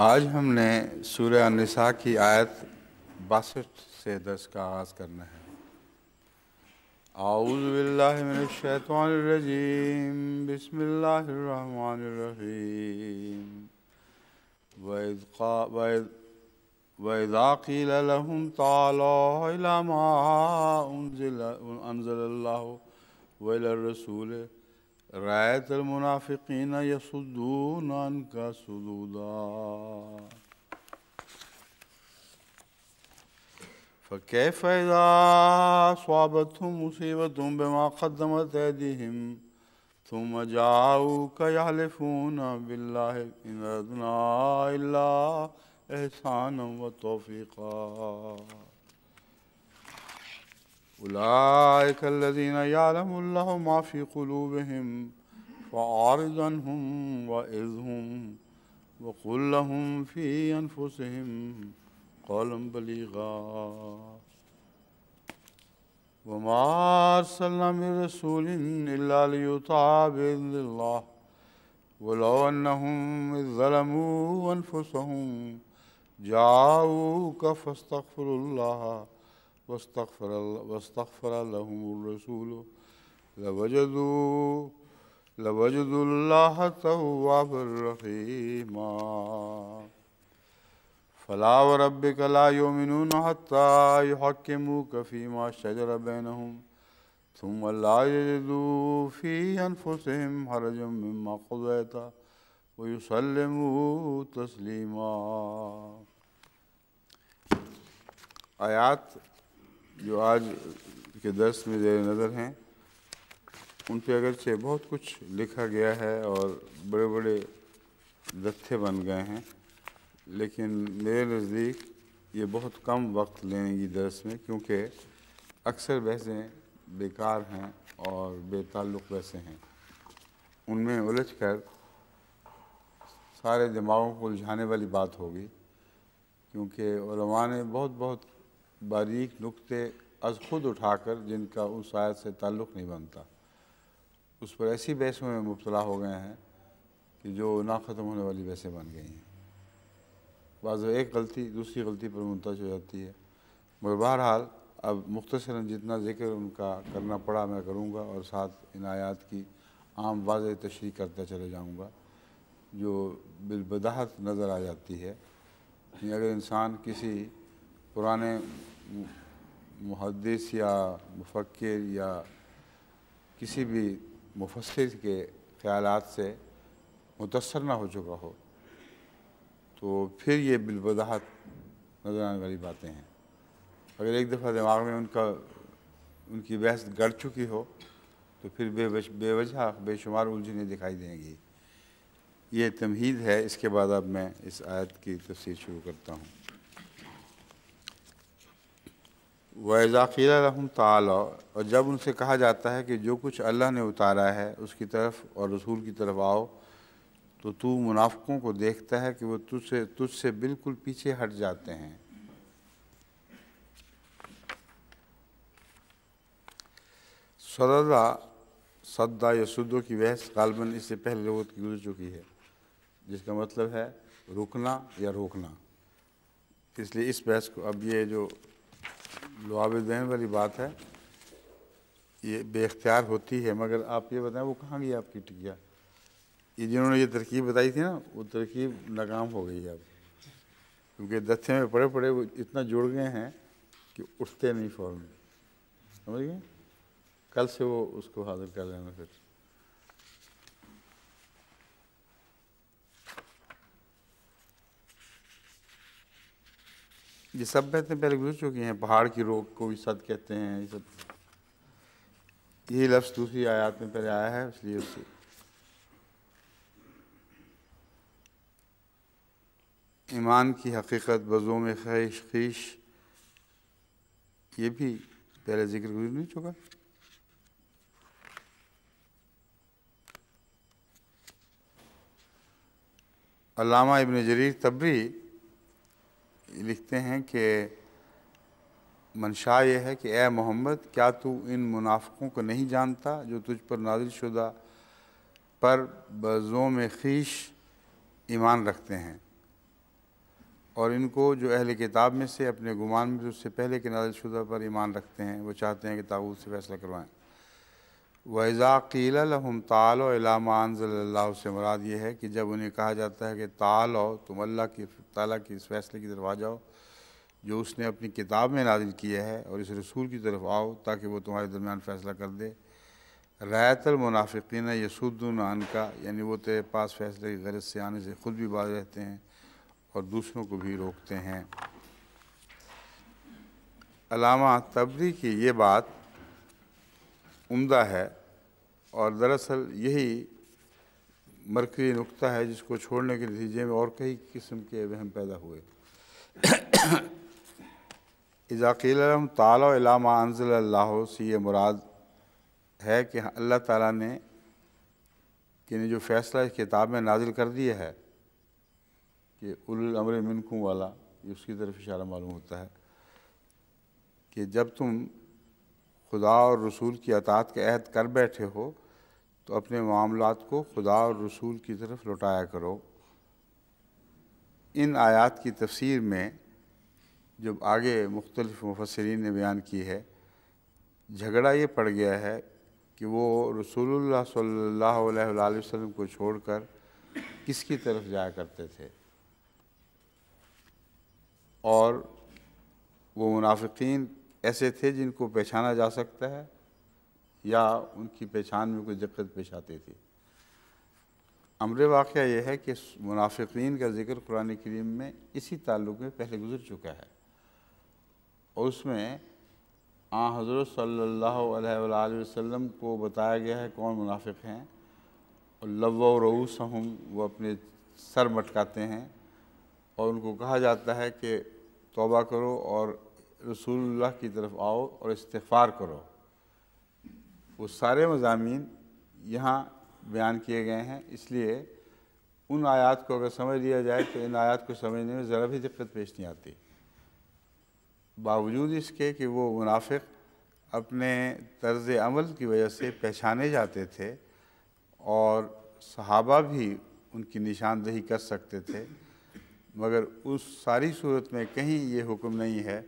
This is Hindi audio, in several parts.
आज हमने सूर्य निसा की आयत बासठ से दस का आगाज़ करना है आउज़बिल्लिनशैतरजीम बसमीम वैदाकीलहम तला अनज़ल वसूल رأيت المنافقين يصدون عنك صدودا فكيف إذا أصابتهم مصيبة بما قدمت أيديهم ثم جاءوك يحلفون بالله إن أردنا إلا إحسانا وتوفيقا أولئك الذين يعلم الله ما في قلوبهم فأعرض عنهم وإذهم وقل لهم في أنفسهم قولا بليغا وما أرسلنا من رسول إلا ليطاع بإذن الله ولو أنهم إذ ظلموا أنفسهم جاءوك فاستغفروا الله واستغفر الله واستغفر لهم الرسول لوجدوا لوجدوا الله توابا رحيما فلا وربك لا يؤمنون حتى يحكموك فيما شجر بينهم ثم لا يجدوا في أنفسهم حرجا مما قضيت ويسلموا تسليما آيات जो आज के दर्स में जेर नज़र हैं उन पर अगरचे बहुत कुछ लिखा गया है और बड़े बड़े दत्थे बन गए हैं लेकिन मेरे नज़दीक ये बहुत कम वक्त लेंगी दर्स में क्योंकि अक्सर बहसें बेकार हैं और बेताल्लुक़ बहसें हैं उनमें उलझ कर सारे दिमागों को उलझाने वाली बात होगी क्योंकि ने बहुत बहुत बारीक नुक्ते अज खुद उठाकर जिनका उस आयत से ताल्लुक़ नहीं बनता उस पर ऐसी बहसों में मुबतला हो गए हैं कि जो ना ख़त्म होने वाली बहसें बन गई हैं बाज़ एक गलती दूसरी गलती पर मुंतज हो जाती है मगर बहरहाल अब मुख्तसरा जितना ज़िक्र उनका करना पड़ा मैं करूँगा और साथ इन आयात की आम वाज तशरी करता चले जाऊँगा जो बिलबदाहत नज़र आ जाती है अगर इंसान किसी पुराने मुहदस या मुफक्र या किसी भी मुफसर के ख्याल से मुतसर ना हो चुका हो तो फिर ये बिलवदाहत नजर आने वाली बातें हैं अगर एक दफ़ा दिमाग में उनका उनकी बहस गढ़ चुकी हो तो फिर बेवज बेवजह बेशुमार उलझने दिखाई देंगी ये तमहीद है इसके बाद अब मैं इस आयत की तस्वीर शुरू करता हूँ वज़ाक़ीम ताल और जब उनसे कहा जाता है कि जो कुछ अल्लाह ने उतारा है उसकी तरफ और रसूल की तरफ आओ तो तू मुनाफ़ों को देखता है कि वो तुझसे तुझसे बिल्कुल पीछे हट जाते हैं सदा सद्दा या सुदो की बहस गालबा इससे पहले लोगों की गुजर चुकी है जिसका मतलब है रुकना या रोकना इसलिए इस बहस को अब ये जो लुआब दैन वाली बात है ये बेख्तियार होती है मगर आप ये बताएं वो कहाँ गई आपकी टिकिया ये जिन्होंने ये तरकीब बताई थी ना वो तरकीब नाकाम हो गई अब क्योंकि दस्ते में पड़े पड़े वो इतना जुड़ गए हैं कि उठते नहीं फ़ौरन समझ गए कल से वो उसको हाजिर कर लेना फिर ये सब बातें पहले गुजर चुकी हैं पहाड़ की रोक को भी सद कहते हैं ये सब यही लफ्ज़ दूसरी आयात में पहले आया है इसलिए उससे ईमान की हकीकत बज़ों में खैश खीश ये भी पहले जिक्र गुजर नहीं चुका अलामा इबन जरीर तबरी लिखते हैं कि मंशा यह है कि ए मोहम्मद क्या तू इन मुनाफ़ों को नहीं जानता जो तुझ पर नाजिल शुदा पर बज़ों में ख़ीश ईमान रखते हैं और इनको जो अहल किताब में से अपने गुमान में उससे पहले के नाजिल शुदा पर ईमान रखते हैं वो चाहते हैं कि ताबूत से फैसला करवाएँ वैज़ा कीला तालो इलामानज़ल्ला से मुराद ये है कि जब उन्हें कहा जाता है कि तालो तुम अल्लाह की ताला की इस फैसले की तरफ आ जाओ जो उसने अपनी किताब में नाजिल किया है और इस रसूल की तरफ आओ ताकि वो तुम्हारे दरमियान फ़ैसला कर दे रायतल मुनाफिकीन यसुद्दुनान का यानी वो तेरे पास फैसले की गरज से आने से खुद भी बाज रहते हैं और दूसरों को भी रोकते हैं अलामा तबरी की ये बात उम्दा है और दरअसल यही मरकरी नुकता है जिसको छोड़ने के नतीजे में और कई किस्म के वहम पैदा हुए इजाकीलम ताला अल्लाह से ये मुराद है कि हाँ, अल्लाह ताला ने कि जो फैसला इस किताब में नाजिल कर दिया है कि उलमर मिनकू वाला ये उसकी तरफ इशारा मालूम होता है कि जब तुम खुदा और रसूल की अतात के अहद कर बैठे हो तो अपने मामला को खुदा और रसूल की तरफ लौटाया करो इन आयात की तफसीर में जब आगे मुख्तलिफ़ मुफसरीन ने बयान की है झगड़ा ये पड़ गया है कि वो रसूलुल्लाह सल्लल्लाहु अलैहि वसल्लम को छोड़कर किसकी तरफ जाया करते थे और वो मुनाफिकीन ऐसे थे जिनको पहचाना जा सकता है या उनकी पहचान में कोई दिक्कत पेश आती थी अमर वाक़ यह है कि मुनाफिकीन का जिक्र कुरान करीम में इसी ताल्लुक़ में पहले गुजर चुका है और उसमें आ हज़रत सल्ला वसम को बताया गया है कौन मुनाफिक हैं और लव रऊस हम वो अपने सर मटकाते हैं और उनको कहा जाता है कि तोबा करो और रसूलुल्लाह की तरफ आओ और इस्तफ़ार करो वो सारे मजामी यहाँ बयान किए गए हैं इसलिए उन आयात को अगर समझ लिया जाए तो इन आयात को समझने में ज़रा भी दिक्कत पेश नहीं आती बावजूद इसके कि वो मुनाफिक अपने तर्ज अमल की वजह से पहचाने जाते थे और सहाबा भी उनकी निशानदेही कर सकते थे मगर उस सारी सूरत में कहीं ये हुक्म नहीं है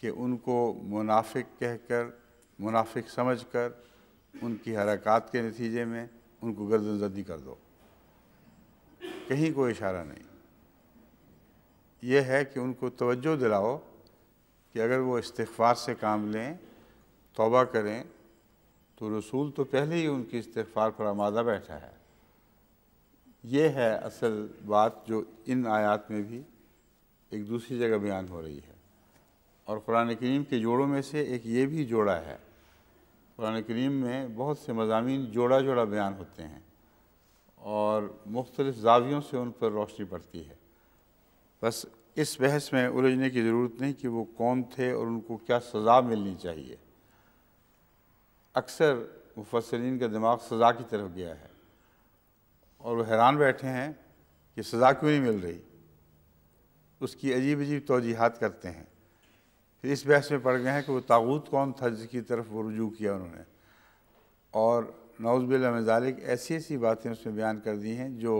कि उनको मुनाफिक कहकर मुनाफिक समझकर उनकी हरकत के नतीजे में उनको गर्दनजदी कर दो कहीं कोई इशारा नहीं यह है कि उनको तवज्जो दिलाओ कि अगर वो इस्तफार से काम लें तोबा करें तो रसूल तो पहले ही उनकी इस्तफार पर आमादा बैठा है यह है असल बात जो इन आयात में भी एक दूसरी जगह बयान हो रही है और कुरान करीम के जोड़ों में से एक ये भी जोड़ा है कुरान करीम में बहुत से मजामी जोड़ा जोड़ा बयान होते हैं और मुख्तलिफ़ जावियों से उन पर रोशनी पड़ती है बस इस बहस में उलझने की ज़रूरत नहीं कि वो कौन थे और उनको क्या सज़ा मिलनी चाहिए अक्सर मुफसरीन का दिमाग सज़ा की तरफ गया है और वह हैरान बैठे हैं कि सज़ा क्यों नहीं मिल रही उसकी अजीब अजीब तोजीहत करते हैं इस बहस में पड़ गए हैं कि वो तागूत कौन था जिसकी तरफ वो रजू किया उन्होंने और नौजबिल मजालिक ऐसी ऐसी बातें उसमें बयान कर दी हैं जो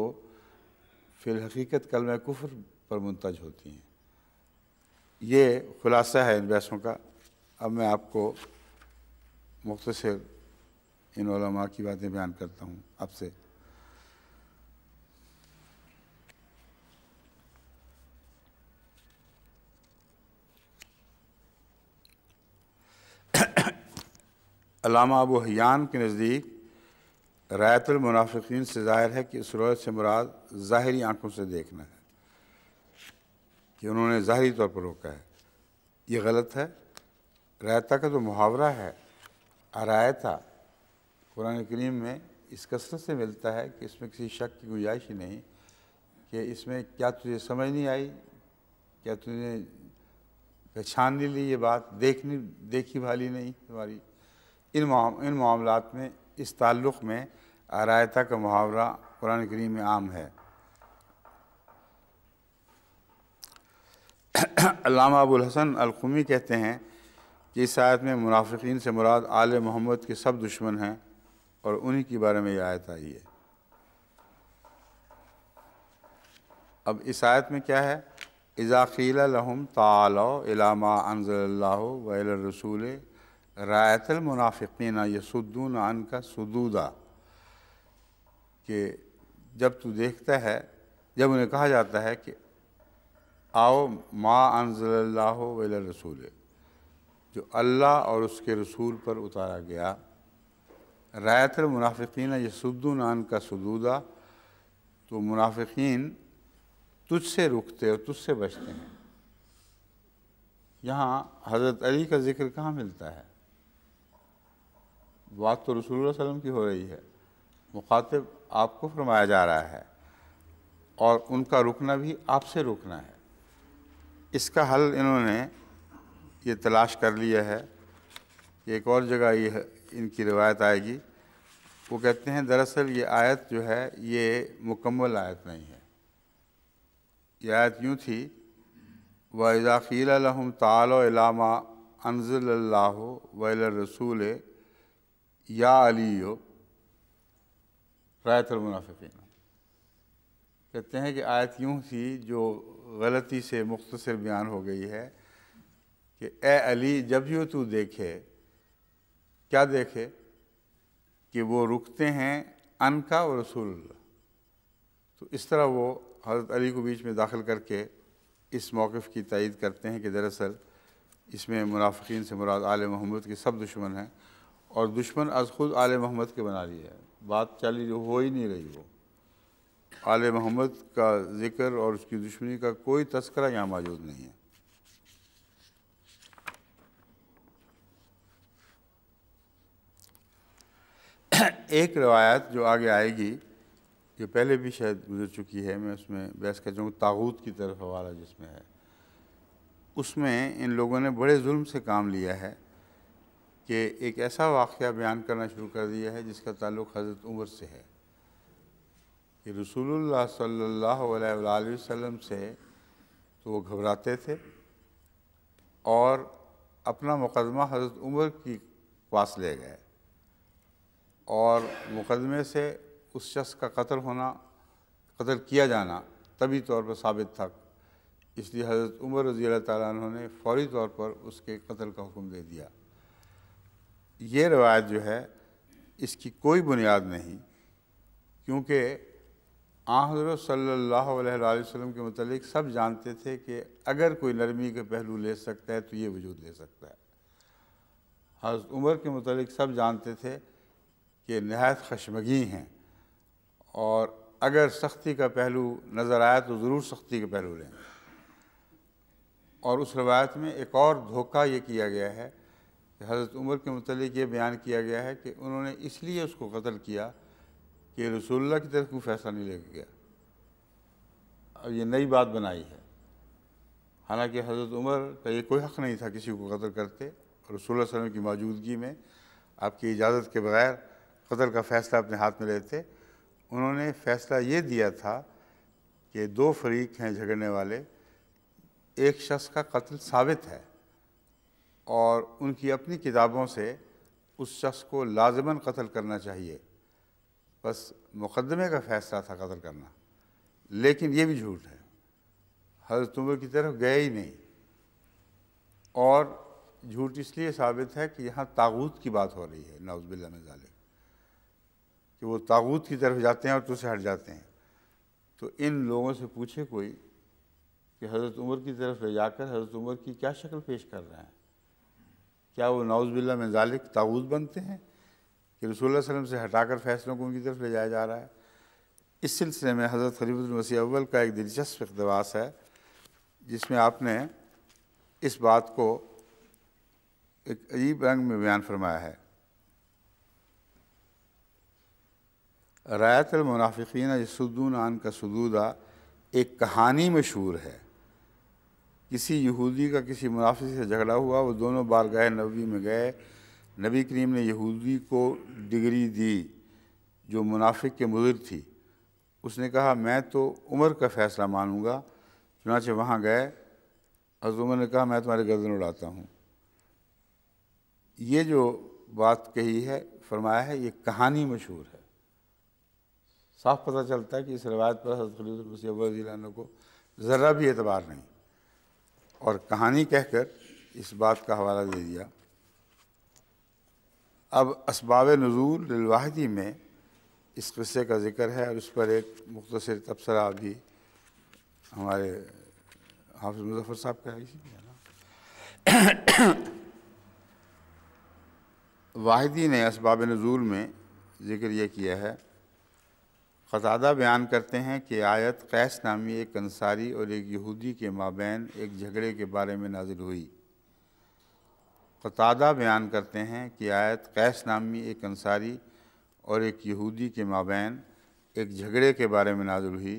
फिलहकीकत में कुफर पर मुंतज होती हैं ये खुलासा है इन बहसों का अब मैं आपको मुख्तर इन की बातें बयान करता हूँ आपसे अलामा अबू हयान के नज़दीक रायतुलमनाफिन से ज़ाहिर है कि सूरत से मुराद ज़ाहरी आँखों से देखना है कि उन्होंने ज़ाहरी तौर पर रोका है ये गलत है रायता का जो मुहावरा है अरायता कुरान करीम में इस कसरत से मिलता है कि इसमें किसी शक की गुंजाइश ही नहीं कि इसमें क्या तुझे समझ नहीं आई क्या तुझे पहचान नहीं ली ये बात देखनी देखी भाली नहीं तुम्हारी इन इन मामला में इस ताल्लुक़ में आरायता का मुहावरा कुरान करीम में आम है अलामा अबुल हसन अलखुमी कहते हैं कि इस आयत में मुनाफिकीन से मुराद आल मोहम्मद के सब दुश्मन हैं और उन्हीं के बारे में यह आयत आई है अब इस आयत में क्या है इज़ाक़ीला लहम तालो इलामा अनज़ल्ला वसूल रायतलमनाफ़िन यसुद्दून आन का सदूदा कि जब तू देखता है जब उन्हें कहा जाता है कि आओ मा अनजल्ला रसूल जो अल्लाह और उसके रसूल पर उतारा गया रायतलमनाफ़िन यसुद्दून आन का सदूदा तो मुनाफिकीन तुझसे रुकते और तुझसे बचते हैं यहाँ हज़रत अली का ज़िक्र कहाँ मिलता है बात तो रसूल वसलम की हो रही है मुखातब आपको फरमाया जा रहा है और उनका रुकना भी आपसे रुकना है इसका हल इन्होंने ये तलाश कर लिया है एक और जगह ये इनकी रिवायत आएगी वो कहते हैं दरअसल ये आयत जो है ये मुकम्मल आयत नहीं है ये आयत यूँ थी वज़ाखील लहम ताल अनज़ल्ला वसूल या अली हो रायतलमुनाफिन कहते हैं कि आयत यूँ थी जो गलती से मुख्तसर बयान हो गई है कि ए अली जब यूँ तू देखे क्या देखे कि वो रुकते हैं अन का और रसूल तो इस तरह वो हज़रत अली को बीच में दाखिल करके इस मौक़ की तयद करते हैं कि दरअसल इसमें मुनाफिन से मुराद आल मोहम्मद के सब दुश्मन हैं और दुश्मन आज खुद आल मोहम्मद के बना लिया है बात चाली जो हो ही नहीं रही वो आले मोहम्मद का ज़िक्र और उसकी दुश्मनी का कोई तस्करा यहाँ मौजूद नहीं है एक रवायत जो आगे आएगी जो पहले भी शायद गुजर चुकी है मैं उसमें बहस कर चाहूँ ताबूत की तरफ हवाला जिसमें है उसमें इन लोगों ने बड़े जुल्म से काम लिया है कि एक ऐसा वाक़ बयान करना शुरू कर दिया है जिसका ताल्लुक़ हज़रत उमर से है कि रसूलुल्लाह सल्लल्लाहु अलैहि वसल्लम से तो वो घबराते थे और अपना मुकदमा हज़रत उमर की पास ले गए और मुकदमे से उस शख्स का कत्ल होना कत्ल किया जाना तभी तौर पर साबित था इसलिए हज़रत उमर रज़ी अल्लाह फ़ौरी तौर पर उसके कत्ल का हुक्म दे दिया ये रवायत जो है इसकी कोई बुनियाद नहीं क्योंकि आजर सल्ला वसम के मतलब सब जानते थे कि अगर कोई नरमी के पहलू ले सकता है तो ये वजूद ले सकता है हज़रत उमर के मतलब सब जानते थे कि नहायत खशमगी हैं और अगर सख्ती का पहलू नज़र आया तो ज़रूर सख्ती का पहलू लें और उस रवायत में एक और धोखा ये किया गया है हज़रत उमर के मतलब ये बयान किया गया है कि उन्होंने इसलिए उसको कत्ल किया कि रसोल्ला की तरफ कोई फैसला नहीं लेके गया अब ये नई बात बनाई है हालांकि हज़रत उमर का ये कोई हक़ नहीं था किसी को कत्ल करते रसोल्ला वसलम की मौजूदगी में आपकी इजाज़त के बगैर कत्ल का फ़ैसला अपने हाथ में लेते उन्होंने फ़ैसला ये दिया था कि दो फरीक हैं झगड़ने वाले एक शख्स का कत्ल साबित है और उनकी अपनी किताबों से उस शख्स को लाजमन कत्ल करना चाहिए बस मुकदमे का फैसला था कत्ल करना लेकिन ये भी झूठ है हजरत उमर की तरफ गए ही नहीं और झूठ इसलिए साबित है कि यहाँ तागूत की बात हो रही है नाउज़बिल्ला में जाले कि वो तागूत की तरफ जाते हैं और तुझसे हट जाते हैं तो इन लोगों से पूछे कोई कि हज़रत उमर की तरफ ले जाकर हज़रत उमर की क्या शक्ल पेश कर रहे हैं क्या वो बिल्ला में जालिक ताऊद बनते हैं कि रसूल वसलम से हटाकर फैसलों को उनकी तरफ ले जाया जा रहा है इस सिलसिले में हज़रत खलीफुलमसी अव्वल का एक दिलचस्प इकतबास है जिसमें आपने इस बात को एक अजीब रंग में बयान फरमाया है रायत मुनाफिकीन यसुद्दून आन का सदूदा एक कहानी मशहूर है किसी यहूदी का किसी मुनाफी से झगड़ा हुआ वो दोनों बार गए नबी में गए नबी करीम ने यहूदी को डिग्री दी जो मुनाफिक के मुजर थी उसने कहा मैं तो उम्र का फ़ैसला मानूंगा चुनाचे वहाँ गए हज़र उमर ने कहा मैं तुम्हारे गर्दन उड़ाता हूँ ये जो बात कही है फरमाया है ये कहानी मशहूर है साफ पता चलता है कि इस रवायत पर हजरत खलील को ज़रा भी एतबार नहीं और कहानी कहकर इस बात का हवाला दे दिया अब इसबाब नज़ूल लवाहदी में इस क़स्से का ज़िक्र है और इस पर एक मुख्तर तबसरा भी हमारे हाफिज मुजफ़र साहब का है ना वाहिदी ने इसबाब नज़ूल में ज़िक्र यह किया है खजादा बयान करते हैं कि आयत कैस नामी एक अंसारी और एक यहूदी के माबेन एक झगड़े के बारे में नाजिल हुई कतादा बयान करते हैं कि आयत कैस नामी एक अंसारी और एक यहूदी के माबेन एक झगड़े के बारे में नाजुल हुई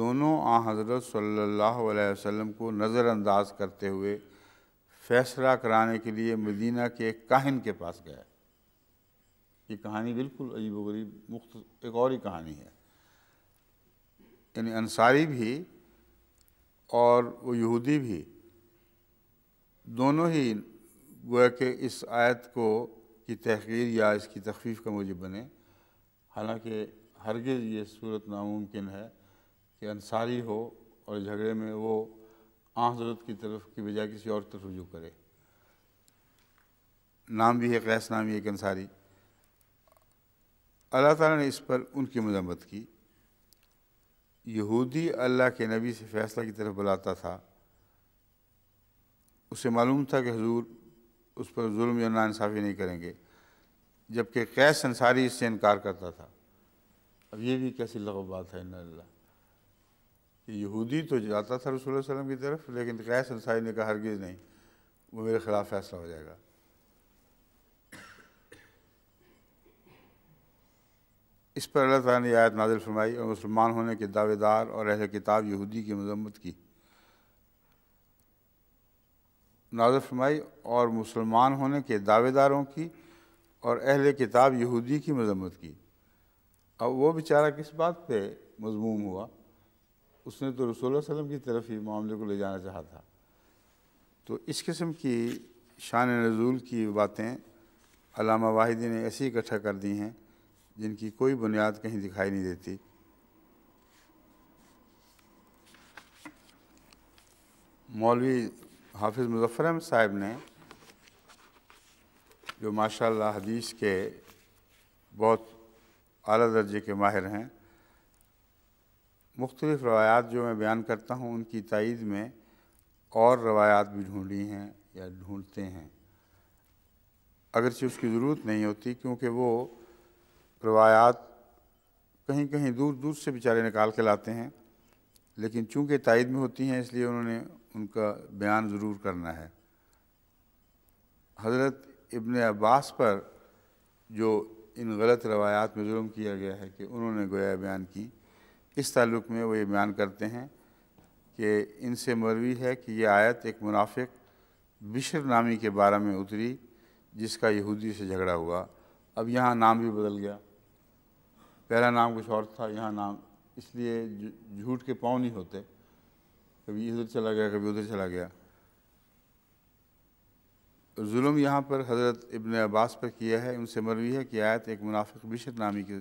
दोनों आ हज़रत सल्लल्लाहु अलैहि वसल्लम को नज़रअंदाज करते हुए फैसला कराने के लिए मदीना के काहिन के पास गए ये कहानी बिल्कुल अजीब वरीब मुख्त एक और ही कहानी है यानी अंसारी भी और वो यहूदी भी दोनों ही गोया के इस आयत को की तहकीर या इसकी तखफीफ का मुझे बने हालांकि हरगिज़ ये सूरत नामुमकिन है कि अंसारी हो और झगड़े में वो जरूरत की तरफ की बजाय किसी और तरफ रुजू करे नाम भी है कैस नाम ही एक अंसारी अल्लाह ताला ने इस पर उनकी मजम्मत की यहूदी अल्लाह के नबी से फ़ैसला की तरफ बुलाता था उसे मालूम था कि हजूर उस पर जुल्म या नाानसाफ़ी नहीं करेंगे जबकि कैस अंसारी इससे इनकार करता था अब ये भी कैसी लगभग बात है नल्ला कि यहूदी तो जाता था रसोल वसलम की तरफ लेकिन कैस अंसारी ने कहा हरगिज़ नहीं वो मेरे ख़िलाफ़ फ़ैसला हो जाएगा इस पर अल्लाह ताला ने आयत नाजिल फरमाई और मुसलमान होने के दावेदार और अहल किताब यहूदी की मजम्मत की नाजिल फरमाई और मुसलमान होने के दावेदारों की और अहल किताब यहूदी की मजम्मत की अब वो बेचारा किस बात पे मजमूम हुआ उसने तो रसूल वसम की तरफ ही मामले को ले जाना चाहा था तो इस किस्म की शान नजूल की बातें अलामा वाहिदी ने ऐसे इकट्ठा कर दी हैं जिनकी कोई बुनियाद कहीं दिखाई नहीं देती मौलवी हाफिज़ मुजफ़र अहमद साहब ने जो माशाल्लाह हदीस के बहुत अली दर्जे के माहिर हैं मुख्तलिफ़ रवायात जो मैं बयान करता हूँ उनकी तइद में और रवायात भी ढूँढी हैं या ढूँढते हैं अगरचि उसकी ज़रूरत नहीं होती क्योंकि वो रवायात कहीं कहीं दूर दूर से बेचारे निकाल के लाते हैं लेकिन चूंकि तायद में होती हैं इसलिए उन्होंने उनका बयान ज़रूर करना है हज़रत इबन अब्बास पर जो इन गलत रवायात में जुर्म किया गया है कि उन्होंने गोया बयान की इस ताल्लुक़ में वो ये बयान करते हैं कि इनसे मरवी है कि ये आयत एक मुनाफिक बिशर नामी के बारे में उतरी जिसका यहूदी से झगड़ा हुआ अब यहाँ नाम भी बदल गया पहला नाम कुछ और था यहाँ नाम इसलिए झूठ के पाँव नहीं होते कभी इधर चला गया कभी उधर चला गया जुल्म यहाँ पर हज़रत इबन अब्बास पर किया है उनसे मरवी है कि आयत एक मुनाफिक बिशत नामी के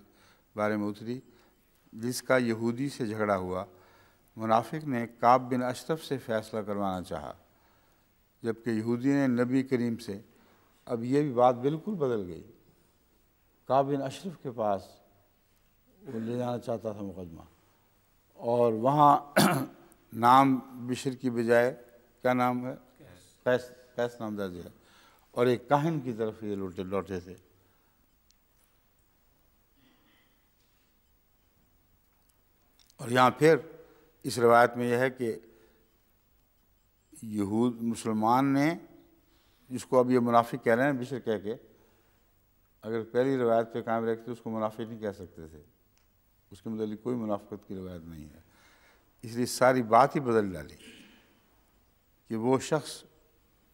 बारे में उतरी जिसका यहूदी से झगड़ा हुआ मुनाफिक ने काब बिन अशरफ से फ़ैसला करवाना चाहा जबकि यहूदी ने नबी करीम से अब यह भी बात बिल्कुल बदल गई काब बिन अशरफ के पास वो ले जाना चाहता था मुकदमा और वहाँ नाम बिशर की बजाय क्या नाम है कैस कैस नाम दर्ज है और एक काहिन की तरफ ये लौटे लौटे थे और यहाँ फिर इस रवायत में यह है कि यहूद मुसलमान ने जिसको अब ये मुनाफिक कह रहे हैं बिशर कह के अगर पहली रवायत पे कायम रखते तो उसको मुनाफिक नहीं कह सकते थे उसके मतलब कोई मुनाफत की रवायत नहीं है इसलिए सारी बात ही बदल डाली कि वो शख्स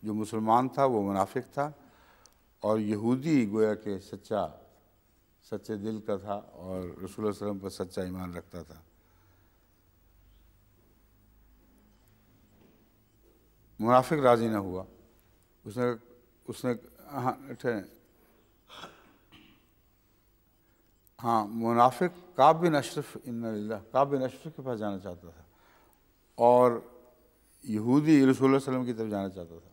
जो मुसलमान था वो मुनाफिक था और यहूदी गोया के सच्चा सच्चे दिल का था और रसूल वसलम पर सच्चा ईमान रखता था मुनाफिक राज़ी ना हुआ उसने उसने हाँ हाँ मुनाफिक काब बिन अशरफ इन काब बिन अशरफ के पास जाना चाहता था और यहूदी रसूल वसलम की तरफ जाना चाहता था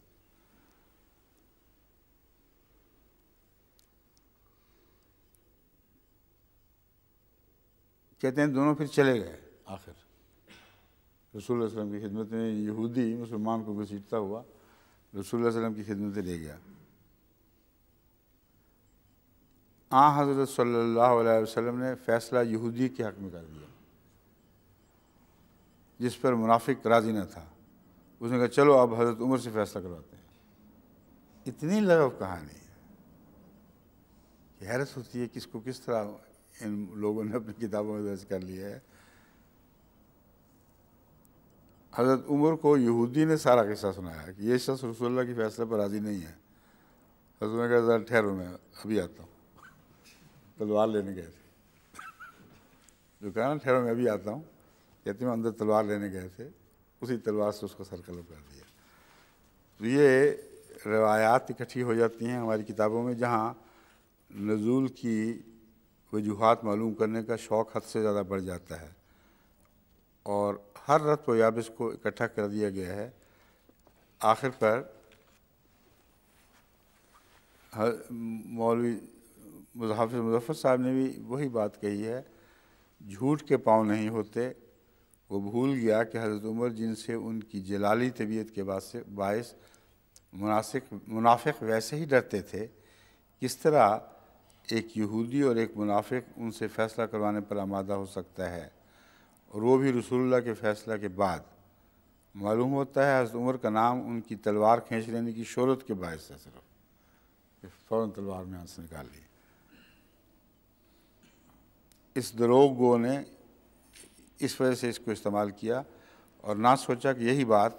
कहते हैं दोनों फिर चले गए आखिर रसूल वसलम की खिदमत में यहूदी मुसलमान को घसीटता हुआ रसूल वसलम की खिदमत ले गया आ हज़रत सल्लल्लाहु अलैहि वसल्लम ने फ़ैसला यहूदी के हक़ में कर दिया जिस पर मुनाफिक राज़ी न था उसने कहा चलो अब हज़रत उमर से फ़ैसला करवाते हैं इतनी लघव कहानी है हैरत होती है कि इसको किस तरह इन लोगों ने अपनी किताबों में दर्ज कर लिया है हज़रत उमर को यहूदी ने सारा किस्सा सुनाया कि ये शख्स रसोल्ला के फ़ैसले पर राज़ी नहीं है हजरत कहा ठहरो मैं अभी आता हूँ तलवार लेने गए थे जो कहा ना ठहरो मैं भी आता हूँ कहते हैं अंदर तलवार लेने गए थे उसी तलवार से उसको सरकलब कर दिया तो ये रवायात इकट्ठी हो जाती हैं हमारी किताबों में जहाँ नज़ुल की वजूहत मालूम करने का शौक़ हद से ज़्यादा बढ़ जाता है और हर रत व याबिस को इकट्ठा कर दिया गया है आखिर पर मौलवी हाफिज़ मुजफ़र साहब ने भी वही बात कही है झूठ के पाँव नहीं होते वो भूल गया कि हज़रत उमर जिनसे उनकी जलाली तबीयत के बाद से बायस मुनासिक मुनाफिक वैसे ही डरते थे किस तरह एक यहूदी और एक मुनाफिक उनसे फ़ैसला करवाने पर आमादा हो सकता है और वो भी रसूलुल्लाह के फ़ैसला के बाद मालूम होता है हज़रत उमर का नाम उनकी तलवार खींच लेने की शहरत के बायस है सिर्फ फ़ौरन तलवार में आंस निकाल ली इस दरोगों ने इस वजह से इसको इस्तेमाल किया और ना सोचा कि यही बात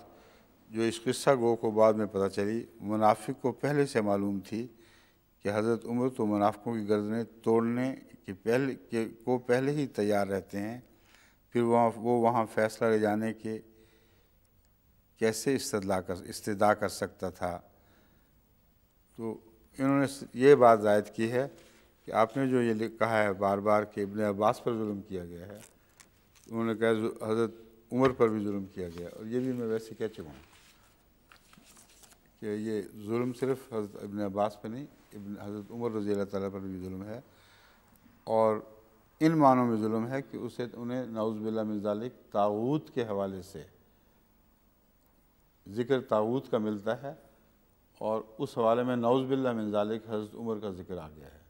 जो इस किस्सा गो को बाद में पता चली मुनाफिक को पहले से मालूम थी कि हज़रत उम्र तो मुनाफिकों की गर्दनें तोड़ने के पहले के को पहले ही तैयार रहते हैं फिर वहाँ वो वहाँ फ़ैसला ले जाने के कैसे इस्तला कर इस्तदा कर सकता था तो इन्होंने ये बात जायद की है कि आपने जो ये कहा है बार बार कि इबन अब्बास पर जुल्म किया गया है उन्होंने कहा हज़रत उमर पर भी जुल्म किया गया और ये भी मैं वैसे कह चुका हूँ कि ये जुल्म सिर्फ हज़रत इबन अब्बास पर नहीं इबन हज़रत उमर रज़ी अल्लाह ताली पर भी जुल्म है और इन मानों में जुल्म है कि उसे उन्हें नाउज़बिल्ला मिजालिक ताऊत के हवाले से ज़िक्र ताऊत का मिलता है और उस हवाले में नाउज़बिल्ला मिजालिक हज़रत उमर का ज़िक्र आ गया है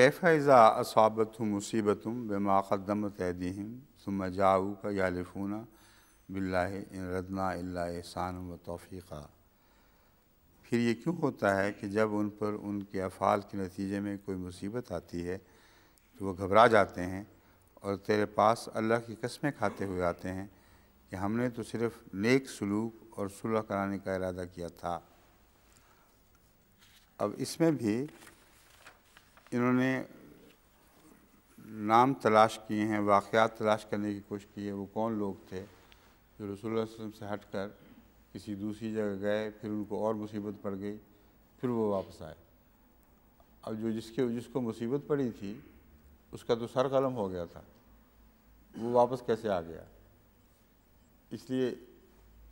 कैफ़ इज़ा असाबत मुसीबत बेमा क़दमत अदीम तुम जाऊ का लिफूना बिल्ला रदना अल्लासान व तोफ़ीक़ा फिर ये क्यों होता है कि जब उन पर उनके अफ़ाल के नतीजे में कोई मुसीबत आती है तो वह घबरा जाते हैं और तेरे पास अल्लाह की कस्में खाते हुए आते हैं कि हमने तो सिर्फ़ नेक सलूक और सुलह कराने का इरादा किया था अब इसमें भी इन्होंने नाम तलाश किए हैं वाक़ात तलाश करने की कोशिश की है वो कौन लोग थे जो रसूल वसम से हट कर किसी दूसरी जगह गए फिर उनको और मुसीबत पड़ गई फिर वो वापस आए अब जो जिसके जिसको मुसीबत पड़ी थी उसका तो सर कलम हो गया था वो वापस कैसे आ गया इसलिए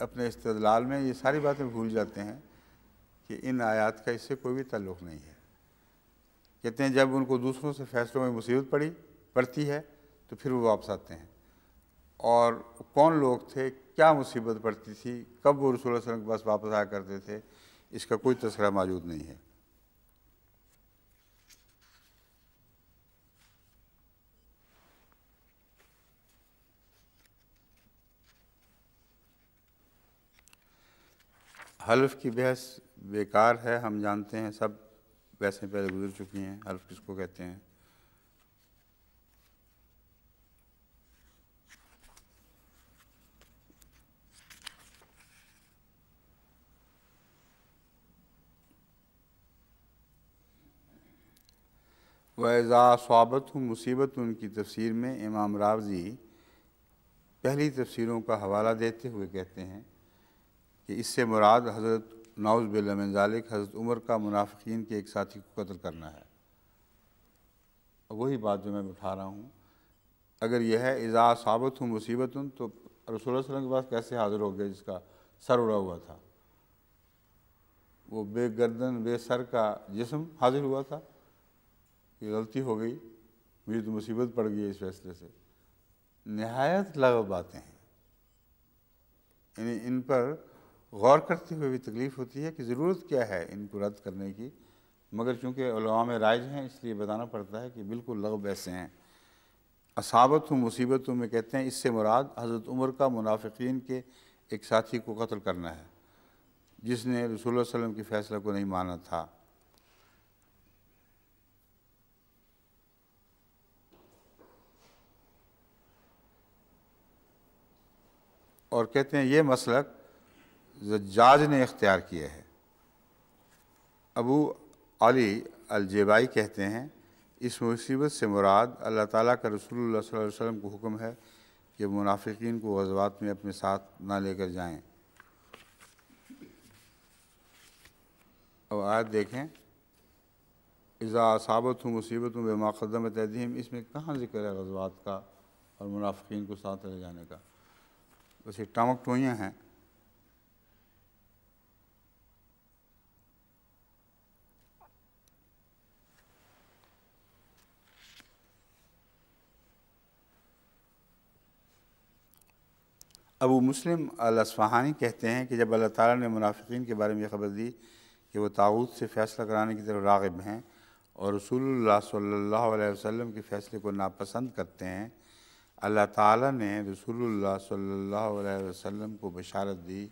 अपने इस्तलाल में ये सारी बातें भूल जाते हैं कि इन आयात का इससे कोई भी ताल्लुक़ नहीं है कहते हैं जब उनको दूसरों से फैसलों में मुसीबत पड़ी पड़ती है तो फिर वो वापस आते हैं और कौन लोग थे क्या मुसीबत पड़ती थी कब वो रसूल वसलम के पास वापस आया करते थे इसका कोई तस्करा मौजूद नहीं है हल्फ की बहस बेकार है हम जानते हैं सब वैसे पहले गुजर चुकी हैं अल्फ किसको कहते हैं वैजा स्वाबत मुसीबत उनकी तफसीर में इमाम रावजी पहली तफसीरों का हवाला देते हुए कहते हैं कि इससे मुराद हज़रत नाउज़ बिल्लाजालिक हज़रत उमर का मुनाफिन के एक साथी को कत्ल करना है वही बात जो मैं उठा रहा हूँ अगर यह है इज़ा साबत हूँ मुसीबत हूँ तो रसूल वसलम के पास कैसे हाज़िर हो गया जिसका सर उड़ा हुआ था वो बेगर्दन बेसर का जिसम हाजिर हुआ था ये गलती हो गई मुझे तो मुसीबत पड़ गई इस फैसले से नहायत लगभ बातें हैं यानी इन पर गौर करते हुए भी तकलीफ़ होती है कि ज़रूरत क्या है इनको रद्द करने की मगर चूँकि में राइज हैं इसलिए बताना पड़ता है कि बिल्कुल लगब ऐसे हैं असाबत हूँ मुसीबतों में कहते हैं इससे मुराद हज़रत उमर का मुनाफिकीन के एक साथी को कत्ल करना है जिसने रसूल वसम के फ़ैसला को नहीं माना था और कहते हैं ये मसलक जज्जाज ने इख्तियार किए है अबू अली अलजेबाई कहते हैं इस मुसीबत से मुराद अल्लाह ताला का रसूल वसल्लम को हुक्म है कि मुनाफिकीन को गजवात में अपने साथ ना लेकर जाएं अब आयत देखें इज़ा साबत हूँ मुसीबत हूँ बेमाकदम तदीम इसमें कहाँ जिक्र है गजवात का और मुनाफिकीन को साथ ले जाने का बस ये टामक टोइयाँ हैं अबू मुस्लिम अलसफ़हानी कहते हैं कि जब अल्लाह ताला ने मुनाफिकीन के बारे में यह खबर दी कि वो ताऊत से फ़ैसला कराने की तरफ रागब हैं और रसूलुल्लाह सल्लल्लाहु अलैहि वसल्लम के फ़ैसले को नापसंद करते हैं अल्लाह ताला ने रसूलुल्लाह सल्लल्लाहु अलैहि वसल्लम को बशारत दी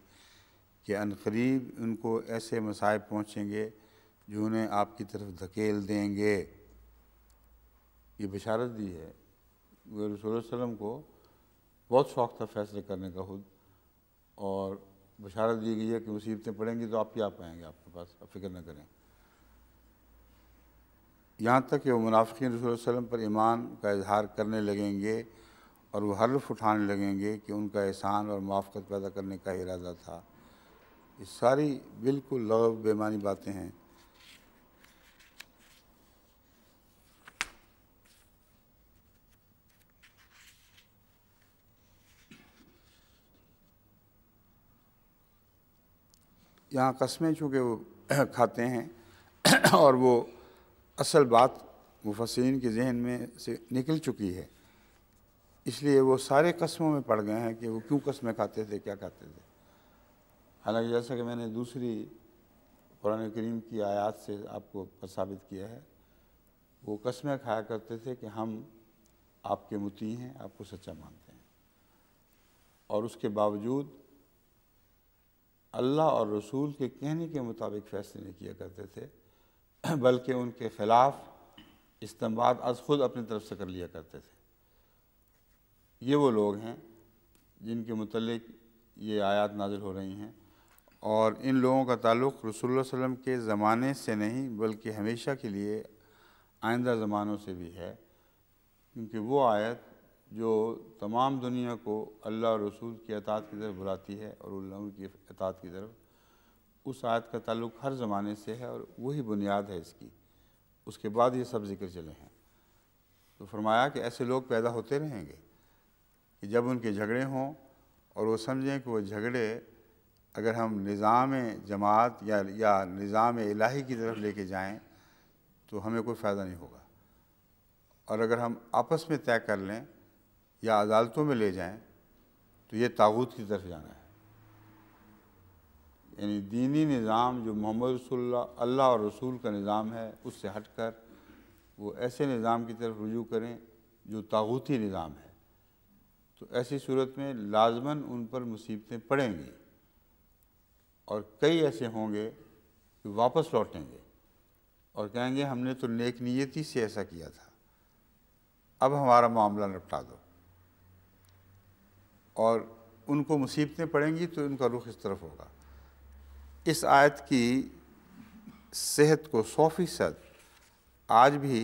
कि अनकरीब उनको ऐसे मसाइब पहुँचेंगे जो उन्हें आपकी तरफ धकेल देंगे ये बशारत दी है रसूल वसम को बहुत शौक़ था फैसले करने का खुद और बशारत दी गई है कि मुसीबतें पड़ेंगी तो आप क्या पाएंगे आपके पास आप फिक्र न करें यहाँ तक कि वो मुनाफिन रसूल वसलम पर ईमान का इजहार करने लगेंगे और वह हल्फ उठाने लगेंगे कि उनका एहसान और मुआफ़त पैदा करने का इरादा था ये सारी बिल्कुल लगव बेमानी बातें हैं यहाँ कस्में चूँकि वो खाते हैं और वो असल बात मुफसिन के जहन में से निकल चुकी है इसलिए वो सारे कस्मों में पड़ गए हैं कि वो क्यों कस्में खाते थे क्या खाते थे हालांकि जैसा कि मैंने दूसरी कुरान करीम की आयात से आपको साबित किया है वो कस्में खाया करते थे कि हम आपके मुती हैं आपको सच्चा मानते हैं और उसके बावजूद अल्लाह और रसूल के कहने के मुताबिक फ़ैसले नहीं किया करते थे बल्कि उनके ख़िलाफ़ इस्तेमाल आज खुद अपनी तरफ से कर लिया करते थे ये वो लोग हैं जिनके मतलब ये आयात नाजिल हो रही हैं और इन लोगों का ताल्लुक़ रसोल्ला वसम के ज़माने से नहीं बल्कि हमेशा के लिए आइंदा ज़मानों से भी है क्योंकि वो आयत जो तमाम दुनिया को अल्लाह रसूल की अतात की तरफ बुलाती है और उल्लम की अतात की तरफ उस आयत का ताल्लुक हर ज़माने से है और वही बुनियाद है इसकी उसके बाद ये सब जिक्र चले हैं तो फरमाया कि ऐसे लोग पैदा होते रहेंगे कि जब उनके झगड़े हों और वो समझें कि वो झगड़े अगर हम निज़ाम जमात या या निज़ाम इलाही की तरफ लेके जाएं तो हमें कोई फ़ायदा नहीं होगा और अगर हम आपस में तय कर लें या अदालतों में ले जाएं तो ये ताबूत की तरफ जाना है यानी दीनी निज़ाम जो मोहम्मद अल्लाह और रसूल का निज़ाम है उससे हट कर वो ऐसे निज़ाम की तरफ रुजू करें जो ताबूती निज़ाम है तो ऐसी सूरत में लाजमन उन पर मुसीबतें पड़ेंगी और कई ऐसे होंगे कि वापस लौटेंगे और कहेंगे हमने तो नेक नीयती से ऐसा किया था अब हमारा मामला निपटा दो और उनको मुसीबतें पड़ेंगी तो उनका रुख इस तरफ होगा इस आयत की सेहत को सौ फ़ीसद आज भी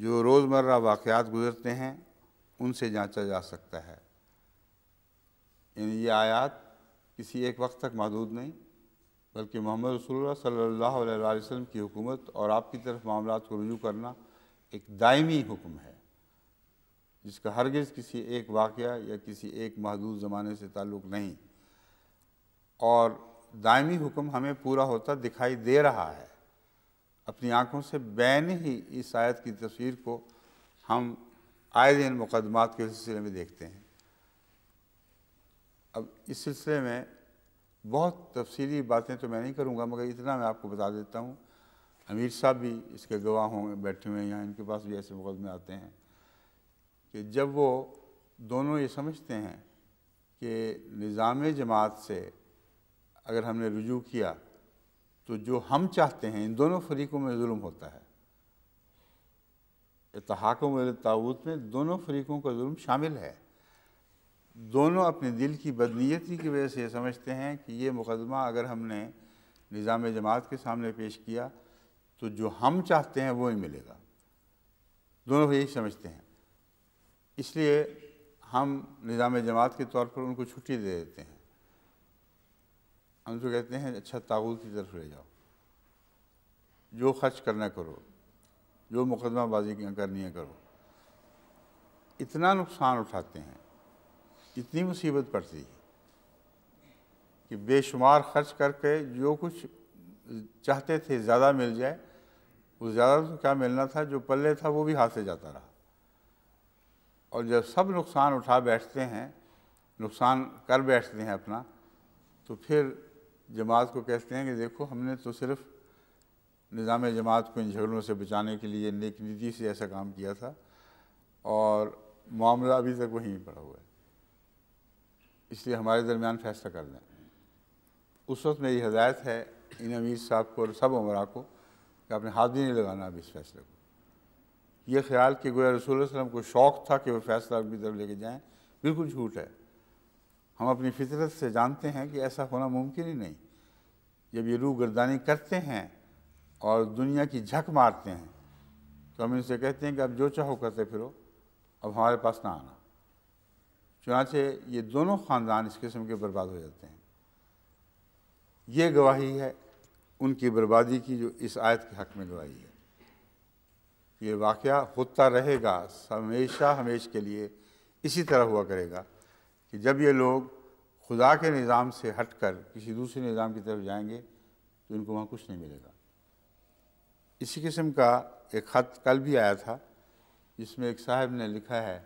जो रोज़मर्रा वाक़ात गुज़रते हैं उनसे जांचा जा सकता है यानी ये आयात किसी एक वक्त तक महदूद नहीं बल्कि मोहम्मद रसोल्ला सल्ला वसम की हुकूमत और आपकी तरफ मामला को रजू करना एक दायमी हुक्म है जिसका हरगज़ किसी एक वाक़ या किसी एक महदूद ज़माने से ताल्लुक़ नहीं और दायमी हुक्म हमें पूरा होता दिखाई दे रहा है अपनी आँखों से बैन ही इस आयत की तस्वीर को हम आए दिन मुकदमात के सिलसिले में देखते हैं अब इस सिलसिले में बहुत तफसीली बातें तो मैं नहीं करूँगा मगर इतना मैं आपको बता देता हूँ अमीर साहब भी इसके गवाह होंगे बैठे हुए हैं यहाँ इनके पास भी ऐसे मुकदमे आते हैं कि जब वो दोनों ये समझते हैं कि निज़ाम जमात से अगर हमने रुजू किया तो जो हम चाहते हैं इन दोनों फरीकों में जुल्म होता है वाले ताबूत में दोनों फरीकों का जुल्म शामिल है दोनों अपने दिल की बदनीयती की वजह से ये समझते हैं कि ये मुकदमा अगर हमने निज़ाम जमात के सामने पेश किया तो जो हम चाहते हैं वो ही मिलेगा दोनों यही समझते हैं इसलिए हम निज़ाम जमात के तौर पर उनको छुट्टी दे देते हैं हम तो कहते हैं अच्छा ताबूत की तरफ ले जाओ जो खर्च करना करो जो मुकदमाबाजी करनी है करो इतना नुकसान उठाते हैं इतनी मुसीबत पड़ती है कि बेशुमार खर्च करके जो कुछ चाहते थे ज़्यादा मिल जाए वो ज़्यादा तो क्या मिलना था जो पल्ले था वो भी हाथ से जाता रहा और जब सब नुकसान उठा बैठते हैं नुकसान कर बैठते हैं अपना तो फिर जमात को कहते हैं कि देखो हमने तो सिर्फ निज़ाम जमात को इन झगड़ों से बचाने के लिए नेक नीति से ऐसा काम किया था और मामला अभी तक वहीं पड़ा हुआ है इसलिए हमारे दरमियान फैसला कर लें उस वक्त मेरी हदायत है इन अमीर साहब को और सब उम्र को कि आपने हाथ भी नहीं लगाना अभी इस फैसले को ये ख्याल कि गोया रसूल वसलम को शौक़ था कि वह फैसला अपनी तरफ लेके जाएँ बिल्कुल झूठ है हम अपनी फितरत से जानते हैं कि ऐसा होना मुमकिन ही नहीं जब ये रूह गर्दानी करते हैं और दुनिया की झक मारते हैं तो हम इनसे कहते हैं कि अब जो चाहो करते फिरो अब हमारे पास ना आना चुनाचे ये दोनों ख़ानदान इस किस्म के बर्बाद हो जाते हैं ये गवाही है उनकी बर्बादी की जो इस आयत के हक़ में गवाही है ये वाक़ होता रहेगा हमेशा हमेश के लिए इसी तरह हुआ करेगा कि जब ये लोग खुदा के निज़ाम से हट कर किसी दूसरे निज़ाम की तरफ जाएंगे तो इनको वहाँ कुछ नहीं मिलेगा इसी किस्म का एक ख़त कल भी आया था जिसमें एक साहब ने लिखा है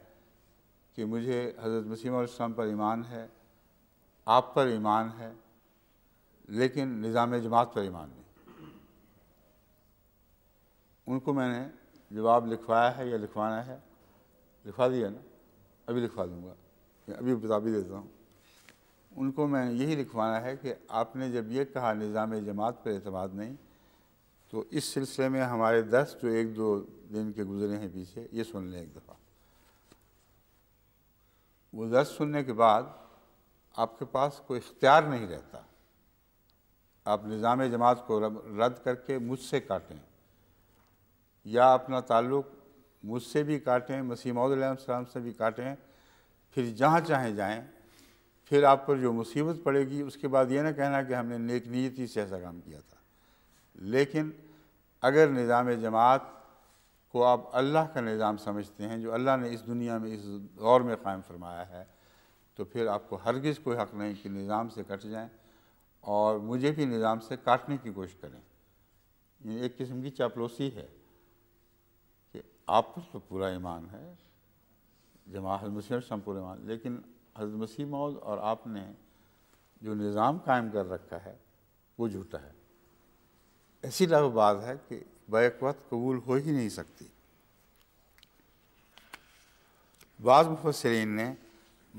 कि मुझे हज़रत मसीम पर ईमान है आप पर ईमान है लेकिन निज़ाम जमात पर ईमान नहीं उनको मैंने जवाब लिखवाया है या लिखवाना है लिखवा दिया ना अभी लिखवा दूँगा अभी बता देता हूँ उनको मैं यही लिखवाना है कि आपने जब ये कहा निज़ाम जमात पर अतमाद नहीं तो इस सिलसिले में हमारे दस जो एक दो दिन के गुजरे हैं पीछे ये सुन लें एक दफ़ा वो दस सुनने के बाद आपके पास कोई इख्तियार नहीं रहता आप निज़ाम जमात को रद्द करके मुझसे काटें या अपना ताल्लुक मुझसे भी काटें मसीमदलाम से भी काटें फिर जहाँ चाहें जाएं फिर आप पर जो मुसीबत पड़ेगी उसके बाद ये ना कहना कि हमने नेक नीयती से ऐसा काम किया था लेकिन अगर निज़ाम जमात को आप अल्लाह का निज़ाम समझते हैं जो अल्लाह ने इस दुनिया में इस दौर में कायम फरमाया है तो फिर आपको हरगिज़ कोई हक़ नहीं कि निज़ाम से कट जाएँ और मुझे भी निज़ाम से काटने की कोशिश करें ये एक किस्म की चापलोसी है आप पर तो पूरा ईमान है जमा हजरत मसीह से हम पूरा ईमान लेकिन हजरत मसीह मौज और आपने जो निज़ाम कायम कर रखा है वो झूठा है ऐसी बात है कि बैक वक्त कबूल हो ही नहीं सकती बाज मुफसरीन ने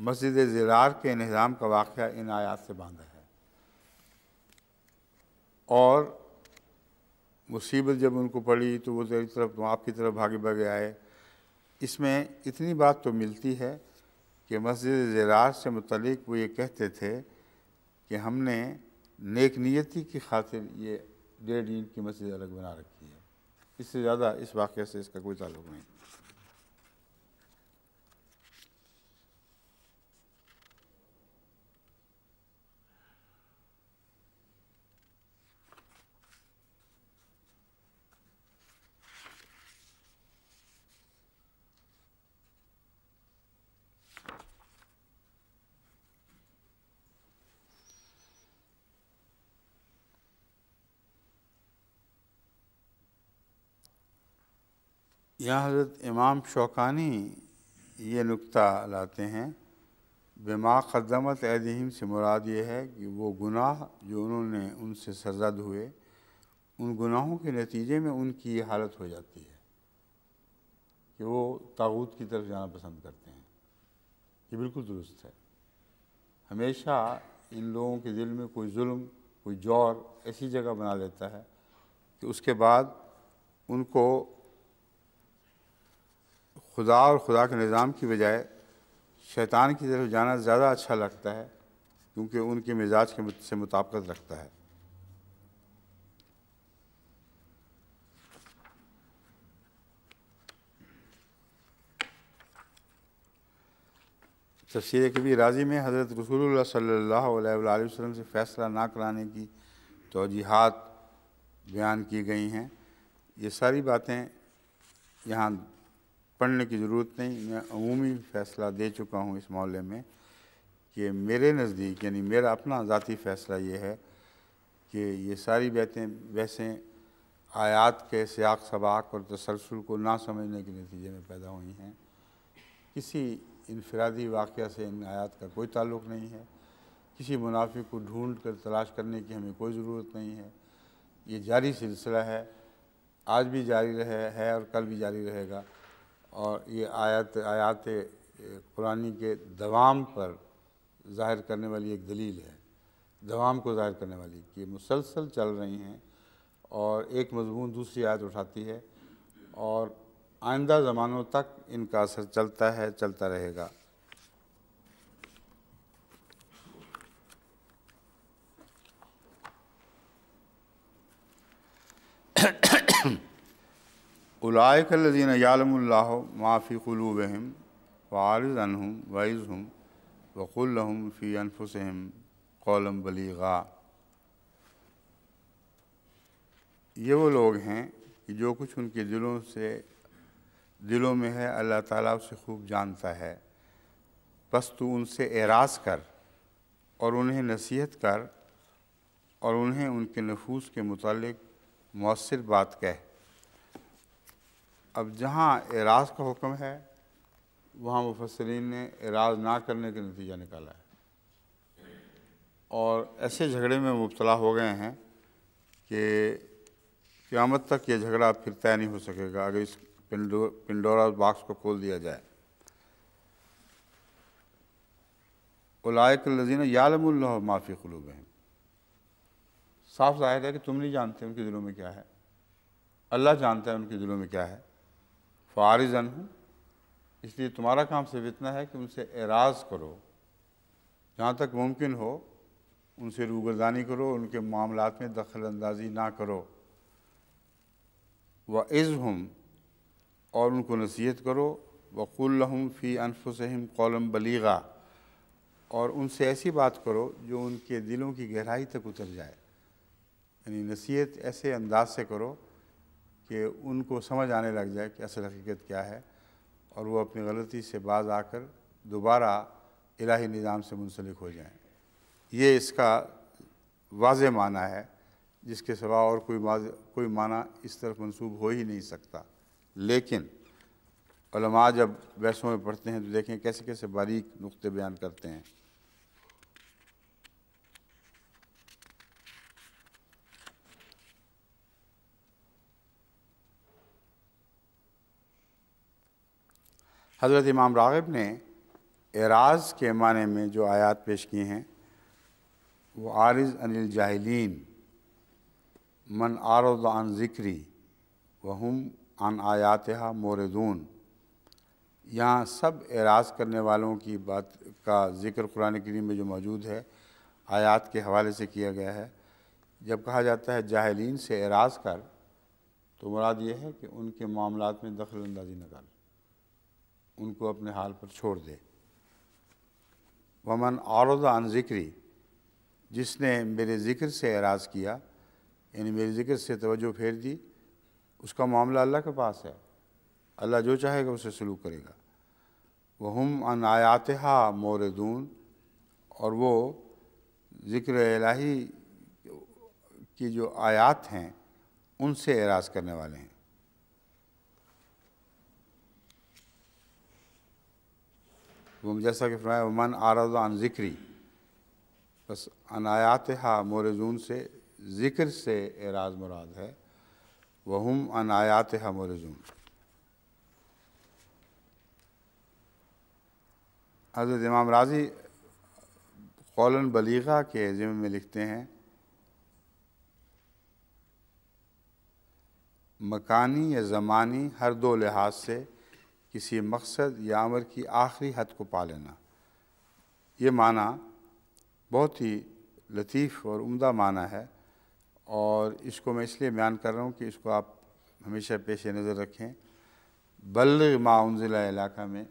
मस्जिद ज़रार के निज़ाम का वाक़ इन आयात से बांधा है और मुसीबत जब उनको पड़ी तो वो तेरी तरफ तो आपकी तरफ भागे भागे आए इसमें इतनी बात तो मिलती है कि मस्जिद ज़रात से मुतलिक वो ये कहते थे कि हमने नेक नियति की खातिर ये डेढ़ ईंट की मस्जिद अलग बना रखी है इससे ज़्यादा इस वाक़े से इसका कोई ताल्लुक नहीं यहाँ हज़रत इमाम शौकानी ये नुक्ता लाते हैं बेमा कदमत अदहीम से मुराद ये है कि वो गुनाह जो उन्होंने उनसे सरजद हुए उन गुनाहों के नतीजे में उनकी ये हालत हो जाती है कि वो ताबूत की तरफ जाना पसंद करते हैं ये बिल्कुल दुरुस्त है हमेशा इन लोगों के दिल में कोई जुल्म कोई जौर ऐसी जगह बना लेता है कि उसके बाद उनको खुदा और खुदा के निज़ाम की बजाय शैतान की तरफ जाना ज़्यादा अच्छा लगता है क्योंकि उनके मिजाज के से मुताबकत रखता है तफसर कभी राजी में हज़रत रसूल सल्ला अलैहि से फ़ैसला ना कराने की तोजीहत बयान की गई हैं ये सारी बातें यहाँ पढ़ने की ज़रूरत नहीं मैं अमूमी फ़ैसला दे चुका हूँ इस मामले में कि मेरे नज़दीक यानी मेरा अपना ज़ाती फ़ैसला ये है कि ये सारी बैतें वैसे आयात के सियाक सबाक और तसलसल को ना समझने के नतीजे में पैदा हुई हैं किसी इनफरादी वाक़ से इन आयात का कोई ताल्लुक़ नहीं है किसी मुनाफे को ढूंढ कर तलाश करने की हमें कोई ज़रूरत नहीं है ये जारी सिलसिला है आज भी जारी रहे है और कल भी जारी रहेगा और ये आयत आयात कुरानी के दवाम पर ज़ाहिर करने वाली एक दलील है दवाम को ज़ाहिर करने वाली कि मुसलसल चल रही हैं और एक मजमून दूसरी आयत उठाती है और आइंदा ज़मानों तक इनका असर चलता है चलता रहेगा उलायकल्लिन यालम्ला माफ़ी क़लूबहम वारज़नहम वैज़हम वक़ुल्लहम फ़ी अनफुसम कौलम बलीगा ये वो लोग हैं कि जो कुछ उनके दिलों से दिलों में है अल्लाह ताला उसे खूब जानता है बस तू उनसे एराज कर और उन्हें नसीहत कर और उन्हें उनके नफूस के मुतालिक मौसर बात कह अब जहाँ एराज का हुक्म है वहाँ मुफसरीन ने एराज ना करने का नतीजा निकाला है और ऐसे झगड़े में मुबतला हो गए हैं कि क़्यामत तक ये झगड़ा फिर तय नहीं हो सकेगा अगर इस पिंडो पिंडोरा बाक्स को खोल दिया जाए उलायक लजीन यालमल्ला माफ़ी कलूब हैं साफ जाहिर है कि तुम नहीं जानते उनके दिलों में क्या है अल्लाह जानता है उनके दिलों में क्या है फारिजन हूँ इसलिए तुम्हारा काम सिर्फ इतना है कि उनसे एराज करो जहाँ तक मुमकिन हो उनसे रूगरदानी करो उनके मामलों में दखल अंदाजी ना करो व इज़ हम और उनको नसीहत करो हम फ़ी अनफसम कौलम बलीगा और उनसे ऐसी बात करो जो उनके दिलों की गहराई तक उतर जाए यानी नसीहत ऐसे अंदाज से करो कि उनको समझ आने लग जाए कि असल हकीकत क्या है और वो अपनी गलती से बाज आकर दोबारा इलाही निज़ाम से मुंसलिक हो जाएं ये इसका वाज माना है जिसके सिवा और कोई वाज कोई माना इस तरफ मंसूब हो ही नहीं सकता लेकिन जब वैसों में पढ़ते हैं तो देखें कैसे कैसे बारीक नुक़े बयान करते हैं हज़रत इमाम राग़ब ने एराज के माने में जो आयात पेश किए हैं वो आरज़ अनिल जाहलीन मन आरद अन ज़िक्री वहम अन आयात मोरदून यहाँ सब एराज करने वालों की बात का ज़िक्र कुरान करीम में जो मौजूद है आयात के हवाले से किया गया है जब कहा जाता है जाहलीन से एराज कर तो मुराद ये है कि उनके मामला में दखल अंदाजी न कर उनको अपने हाल पर छोड़ दे वमन अन ज़िक्री जिसने मेरे ज़िक्र से एराज़ किया यानी मेरे ज़िक्र से तोजो फेर दी उसका मामला अल्लाह के पास है अल्लाह जो चाहेगा उसे सलूक करेगा वह हम अन आयात मोरदून और वो ज़िक्र इलाही की जो आयात हैं उनसे एराज़ करने वाले हैं वो जैसा कि फरमाया मन आरज अन ज़िक्री बस अनायात हा मोरजून से ज़िक्र से एराज मुराद है वहम अनायात हा मोरजून हजरत इमाम राजी कौलन बलीगा के जिम में लिखते हैं मकानी या ज़मानी हर दो लिहाज से किसी मकसद या अमर की आखिरी हद को पा लेना ये माना बहुत ही लतीफ़ और उम्दा माना है और इसको मैं इसलिए बयान कर रहा हूँ कि इसको आप हमेशा पेश नज़र रखें बल्ल माउनजिला इलाका में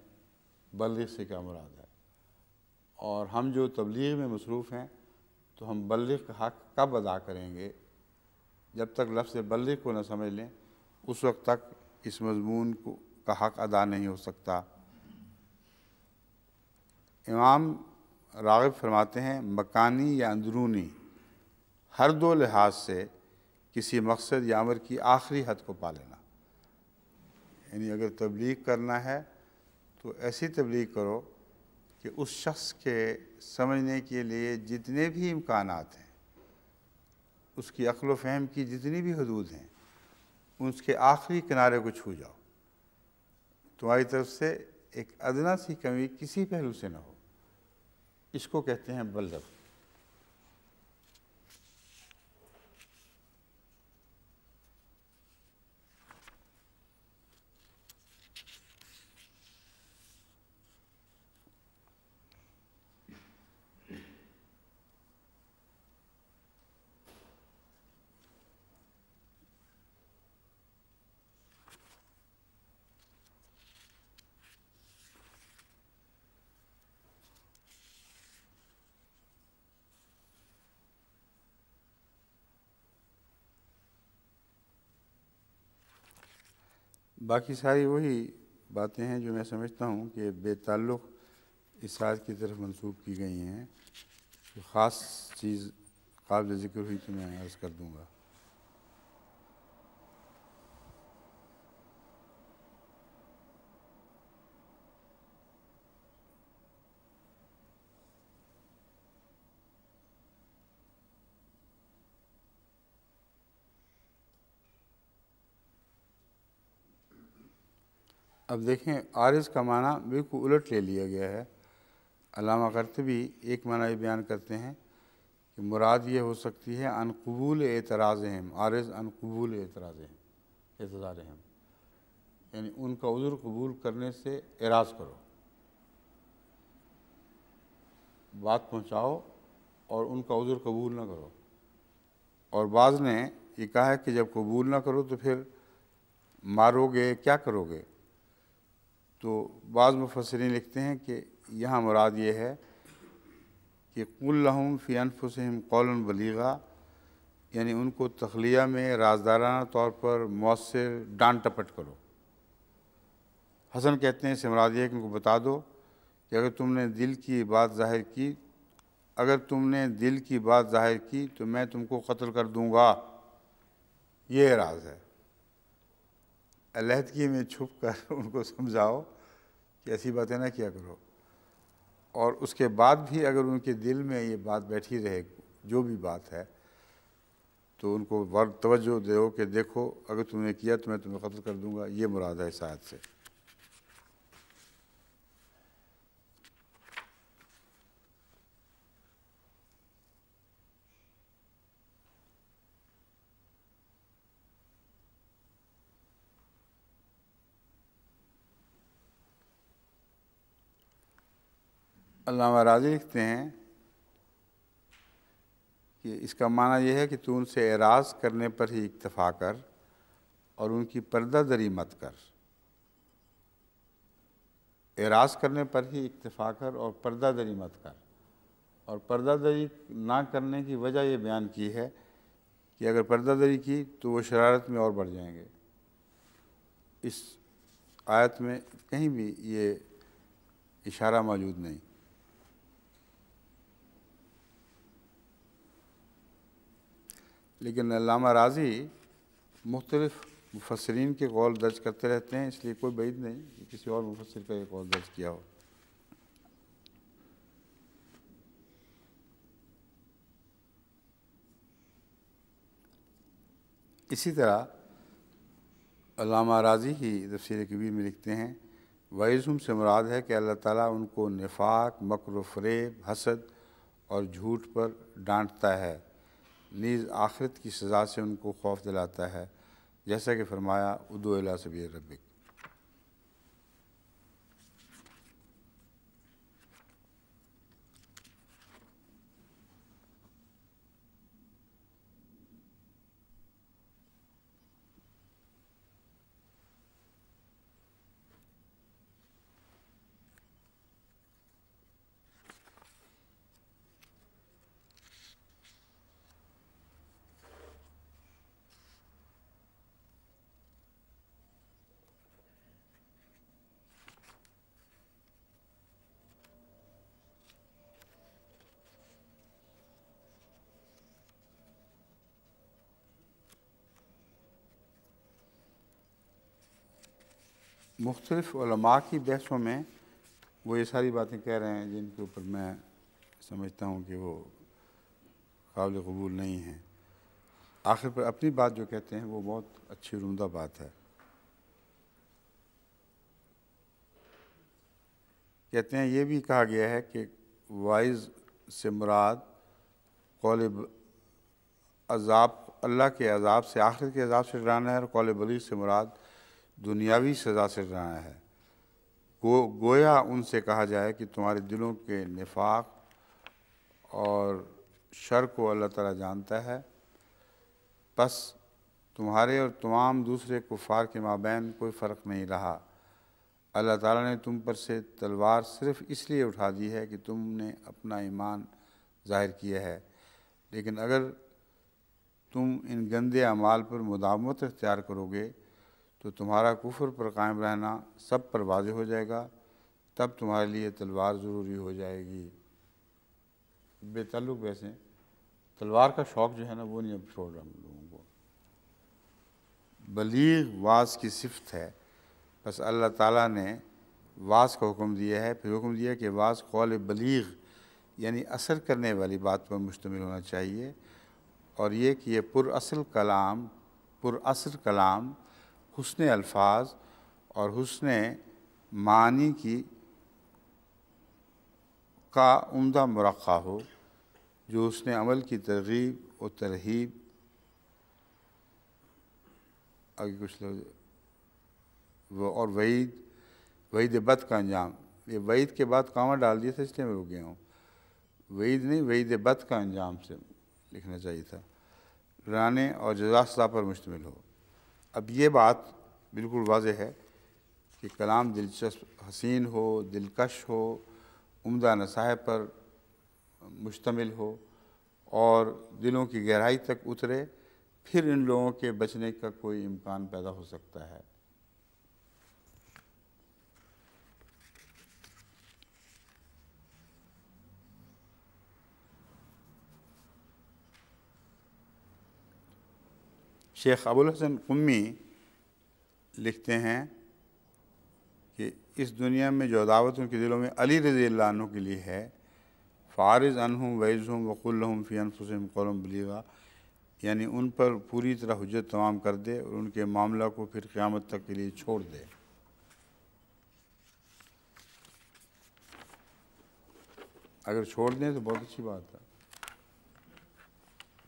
बल्ल से क्या मुराद है और हम जो तबलीग में मसरूफ़ हैं तो हम बल्ल का हक कब अदा करेंगे जब तक लफ्ज़ बल्ल को ना समझ लें उस वक्त तक इस मजमून को का हक अदा नहीं हो सकता इमाम रागब फरमाते हैं मकानी या अंदरूनी हर दो लिहाज से किसी मकसद या अमर की आखिरी हद को पा लेना यानी अगर तबलीग करना है तो ऐसी तबलीग करो कि उस शख्स के समझने के लिए जितने भी इम्कान हैं उसकी अक्ल फहम की जितनी भी हदूद हैं उसके आखिरी किनारे को छू जाओ तुम्हारी तरफ से एक अदना सी कमी किसी पहलू से ना हो इसको कहते हैं बल्लभ बाकी सारी वही बातें हैं जो मैं समझता हूँ कि बेताल्लुक़ साज की तरफ मंसूब की गई हैं तो ख़ास चीज़ काबिल ज़िक्र हुई तो मैं अर्ज़ कर दूँगा अब देखें आरिज का माना बिल्कुल उलट ले लिया गया है अलामा करतबी एक माना ये बयान करते हैं कि मुराद ये हो सकती है अनकबूल एतराज़ हम आरज अनकबूल एतराज़ अहम एतराज़ अहम यानी उनका उज़र कबूल करने से एराज़ करो बात पहुँचाओ और उनका उज़र कबूल ना करो और बाज़ ने ये कहा है कि जब कबूल ना करो तो फिर मारोगे क्या करोगे तो बाज़ मुफसरें लिखते हैं कि यहाँ मुराद ये है कि कुल्लहम फ़ियानफसम कौल बलीगा यानी उनको तखलिया में राजदाराना तौर पर मौसर डांट टपट करो हसन कहते हैं इसमराद ये कि उनको बता दो कि अगर तुमने दिल की बात जाहिर की अगर तुमने दिल की बात जाहिर की तो मैं तुमको कत्ल कर दूँगा ये राज है अलहदगी में छुप कर उनको समझाओ कि ऐसी बातें ना किया करो और उसके बाद भी अगर उनके दिल में ये बात बैठी रहे जो भी बात है तो उनको वर्ग तवज्जो दो कि देखो अगर तुमने किया तो मैं तुम्हें कत्ल कर दूंगा ये मुराद है शायद से अलामा राजी लिखते हैं कि इसका माना यह है कि तू उनसे एराज करने पर ही इक्तफा कर और उनकी पर्दा दरी मत कर एराज करने पर ही इक्तफा कर और पर्दा दरी मत कर और पर्दा दरी ना करने की वजह ये बयान की है कि अगर पर्दा दरी की तो वो शरारत में और बढ़ जाएंगे इस आयत में कहीं भी ये इशारा मौजूद नहीं लेकिन अलामा राजी मुख्तलिफ मुफसरीन के कौल दर्ज करते रहते हैं इसलिए कोई बैद नहीं कि किसी और मुफसर का ये कौल दर्ज किया हो इसी तरह अलामा राजी ही तफसर कबीर में लिखते हैं वाइज़ुम से मुराद है कि अल्लाह ताला उनको निफाक मकर फरेब हसद और झूठ पर डांटता है नीज़ आखिरत की सज़ा से उनको खौफ दिलाता है जैसा कि फरमाया उदोला सबीर रबिक मुख्तलिफ़लमा की बहसों में वो ये सारी बातें कह रहे हैं जिनके ऊपर मैं समझता हूँ कि वो काबिल कबूल नहीं हैं आखिर पर अपनी बात जो कहते हैं वो बहुत अच्छी रुमदा बात है कहते हैं ये भी कहा गया है कि वाइज से मुराद कौल अजाब अल्लाह के अजाब से आखिर के अजाब से डराना है और कौल बली से मुराद दुनियावी सज़ा से डराया है गो गोया उनसे कहा जाए कि तुम्हारे दिलों के निफाक और शर को अल्लाह ताला जानता है बस तुम्हारे और तमाम दूसरे कुफार के माबेन कोई फ़र्क नहीं रहा अल्लाह ताला ने तुम पर से तलवार सिर्फ़ इसलिए उठा दी है कि तुमने अपना ईमान ज़ाहिर किया है लेकिन अगर तुम इन गंदे अमाल पर मुदामत अख्तियार करोगे तो तुम्हारा कुफर पर कायम रहना सब पर वाज हो जाएगा तब तुम्हारे लिए तलवार ज़रूरी हो जाएगी बेतल्लुक वैसे तलवार का शौक़ जो है ना वो नहीं अब छोड़ रहा हम लोगों को बलीग वाज की सिफत है बस अल्लाह ताला ने वास का हुक्म दिया है फिर हुक्म दिया कि वाज कौल बलीग यानी असर करने वाली बात पर मुश्तमिल होना चाहिए और ये कि ये पुरअसल कलाम पुरअसर कलाम हसन अल्फाज और हुसन मानी की का उमदा मरक़ा हो जो उसने अमल की तरगीब और तरहीब आगे कुछ लोग और वईद वईद बद का अंजाम ये वईद के बाद कामा डाल दिया था इसलिए मैं रुक गया हूँ वईद नहीं वईद बद का अंजाम से लिखना चाहिए था रहने और जजा सजा पर मुश्तमिल हो अब ये बात बिल्कुल वाज है कि कलाम दिलचस्प हसीन हो दिलकश हो उम्दा नसाह पर मुश्तमिल हो और दिलों की गहराई तक उतरे फिर इन लोगों के बचने का कोई इम्कान पैदा हो सकता है शेख अबुल हसन कुम्मी लिखते हैं कि इस दुनिया में जो अदावत उनके दिलों में अली रजी अल्लाह के लिए है फ़ारज़ हूँ वैज़म वक़ुल्लम फ़ी फ़ुसम कौलम बलीगा यानी उन पर पूरी तरह हजरत तमाम कर दे और उनके मामला को फिर क़्यामत तक के लिए छोड़ दे अगर छोड़ दें तो बहुत अच्छी बात है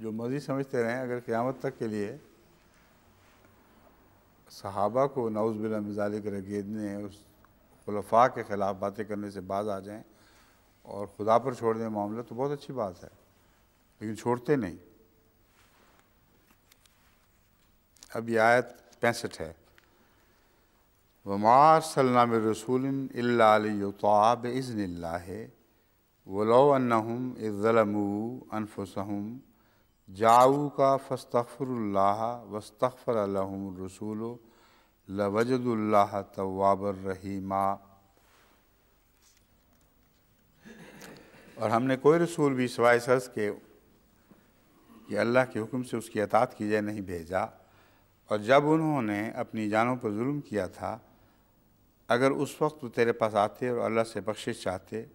जो मर्ज़ी समझते रहें अगर क़्यामत तक के लिए सहाबा को नौज़ बिला मिजाल गेदने उस खलफा के ख़िलाफ़ बातें करने से बाज आ जाएँ और खुदा पर छोड़ दें मामला तो बहुत अच्छी बात है लेकिन छोड़ते नहीं अब यह आयत पैंसठ है वमार सल्लाम रसूल अल्लाब इज़न वलो अनहम इज़लमू अनफसहम जाऊ का फ़स्तफ़रल्ला वस्तफ़र रसूल लवजदुल्ला तवाबर रहीमा और हमने कोई रसूल भी सवाए सर्स के कि अल्लाह के हुक्म से उसकी अतात की जाए नहीं भेजा और जब उन्होंने अपनी जानों पर जुल्म किया था अगर उस वक्त वो तेरे पास आते और अल्लाह से बख्शिश चाहते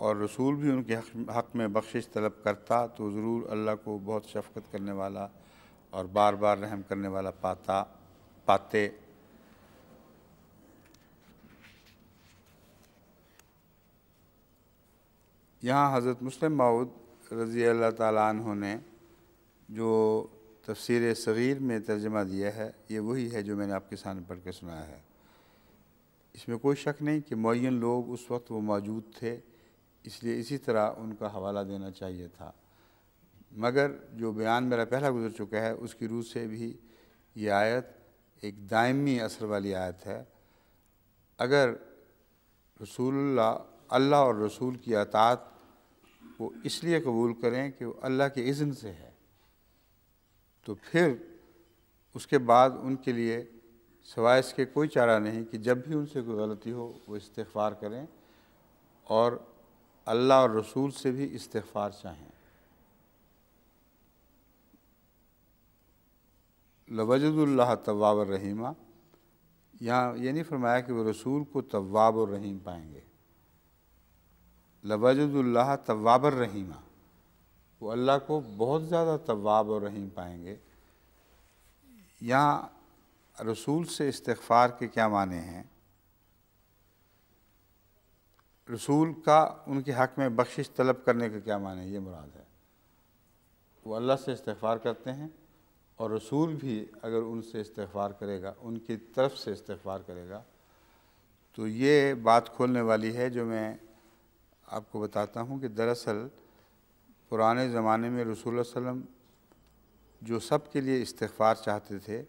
और रसूल भी उनके हक, हक में बख्शिश तलब करता तो ज़रूर अल्लाह को बहुत शफकत करने वाला और बार बार रहम करने वाला पाता पाते यहाँ हज़रत मुस्लिम माऊद रज़ी अल्लाह तु ने जो तफसर सग़ीर में तर्जमा दिया है ये वही है जो मैंने आपके सामने पढ़ के सुनाया है इसमें कोई शक नहीं कि मुन लोग उस वक्त वो मौजूद थे इसलिए इसी तरह उनका हवाला देना चाहिए था मगर जो बयान मेरा पहला गुजर चुका है उसकी रूह से भी ये आयत एक दायमी असर वाली आयत है अगर रसूल अल्लाह और रसूल की अतात वो इसलिए कबूल करें कि वो अल्लाह के इज़्न से है तो फिर उसके बाद उनके लिए सवाय इसके कोई चारा नहीं कि जब भी उनसे कोई गलती हो वो इस्तफार करें और अल्लाह और रसूल से भी इस्तफ़ार चाहें लवजदुल्लाह तवाब रहीमा यहाँ ये नहीं फरमाया कि वो रसूल को तवाब और रहीम पाएंगे लवजदुल्लाह तवाब रहीमा वो अल्लाह को बहुत ज़्यादा तवाब और रहीम पाएंगे यहाँ रसूल से इस्तफ़ार के क्या माने हैं रसूल का उनके हक़ में बख्शिश तलब करने का क्या माने ये मुराद है वो अल्लाह से इस्तफ़ार करते हैं और रसूल भी अगर उनसे इस्तफ़ार करेगा उनकी तरफ से इस्तफ़ार करेगा तो ये बात खोलने वाली है जो मैं आपको बताता हूँ कि दरअसल पुराने ज़माने में रसूल वसम जो सब के लिए इस्तफ़ार चाहते थे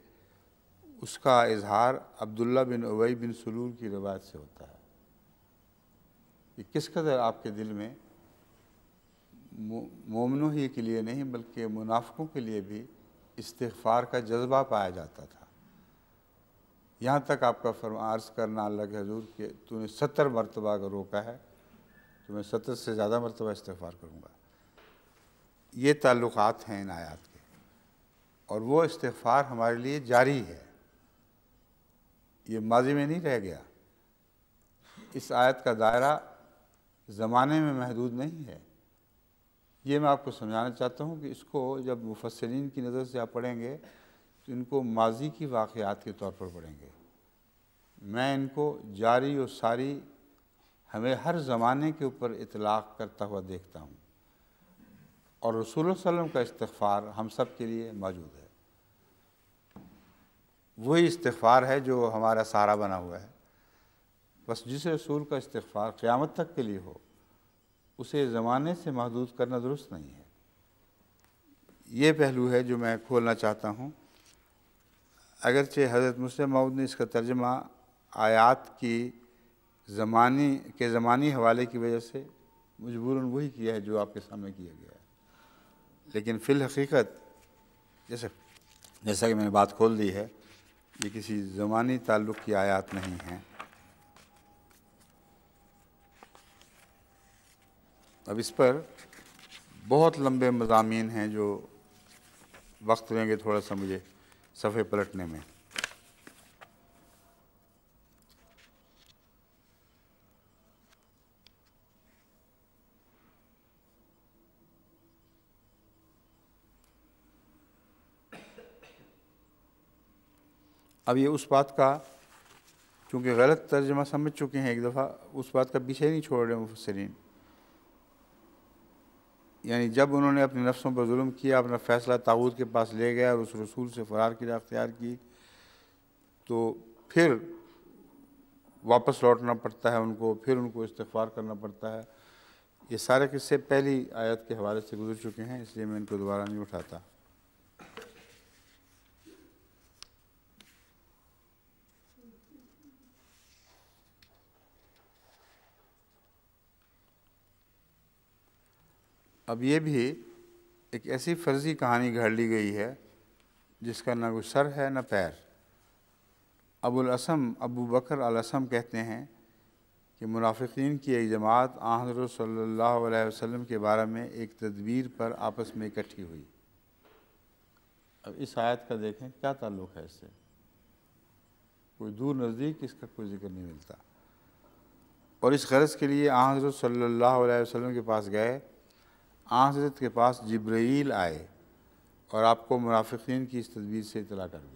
उसका इजहार अब्दुल्ला बिन अवै बिन सलूल की रवायत से होता है कि किस कदर आपके दिल में मोमनों ही के लिए नहीं बल्कि मुनाफों के लिए भी इस्तफ़ार का जज्बा पाया जाता था यहाँ तक आपका फरमार्ज करना अल्लाह के हजूर कि तूने सत्तर मरतबा अगर रोका है तो मैं सत्तर से ज़्यादा मरतबा इस्तफ़ार करूँगा ये ताल्लुक़ हैं इन आयात के और वो इस्तफ़ार हमारे लिए जारी है ये माजी में नहीं रह गया इस आयत का दायरा ज़माने में महदूद नहीं है ये मैं आपको समझाना चाहता हूँ कि इसको जब मुफसरीन की नज़र से आप पढ़ेंगे तो इनको माजी की वाक़ात के तौर पर पढ़ेंगे मैं इनको जारी और सारी हमें हर ज़माने के ऊपर इतलाक़ करता हुआ देखता हूँ और रसूल वसम का इस्तफ़ार हम सब के लिए मौजूद है वही इस्तफ़ार है जो हमारा सहारा बना हुआ है बस जिस रसूल का इस्तफ़ार क़्यामत तक के लिए हो उसे ज़माने से महदूद करना दुरुस्त नहीं है ये पहलू है जो मैं खोलना चाहता हूँ अगरचे हज़रत मुस्लिम मऊद ने इसका तर्जमा आयात की ज़मानी के ज़मानी हवाले की वजह से मजबूरन वही किया है जो आपके सामने किया गया है लेकिन फ़िल हकीकत जैसे जैसा कि मैंने बात खोल दी है ये किसी ज़मानी ताल्लुक़ की आयात नहीं है अब इस पर बहुत लंबे मजामी हैं जो वक्त लेंगे थोड़ा सा मुझे सफ़े पलटने में अब ये उस बात का चूँकि गलत तर्जमा समझ चुके हैं एक दफ़ा उस बात का पीछे नहीं छोड़ रहे मुफसरीन यानी जब उन्होंने अपने नफ्सों पर जुल्म किया अपना फ़ैसला ताऊत के पास ले गया और उस रसूल से फ़रार की अख्तियार की तो फिर वापस लौटना पड़ता है उनको फिर उनको इस्तफार करना पड़ता है ये सारे किस्से पहली आयत के हवाले से गुजर चुके हैं इसलिए मैं इनको दोबारा नहीं उठाता अब ये भी एक ऐसी फर्जी कहानी घड़ ली गई है जिसका ना कोई सर है ना पैर असम अबू बकर असम कहते हैं कि मुनाफिकीन की एक जमात सल्लल्लाहु अलैहि वसम के बारे में एक तदबीर पर आपस में इकट्ठी हुई अब इस आयत का देखें क्या ताल्लुक़ है इससे कोई दूर नज़दीक इसका कोई ज़िक्र नहीं मिलता और इस गरज के लिए सल्लल्लाहु अलैहि वसल्लम के पास गए हजरत के पास जब्राइल आए और आपको मुनाफिन की इस तदबीर से इतला कर दी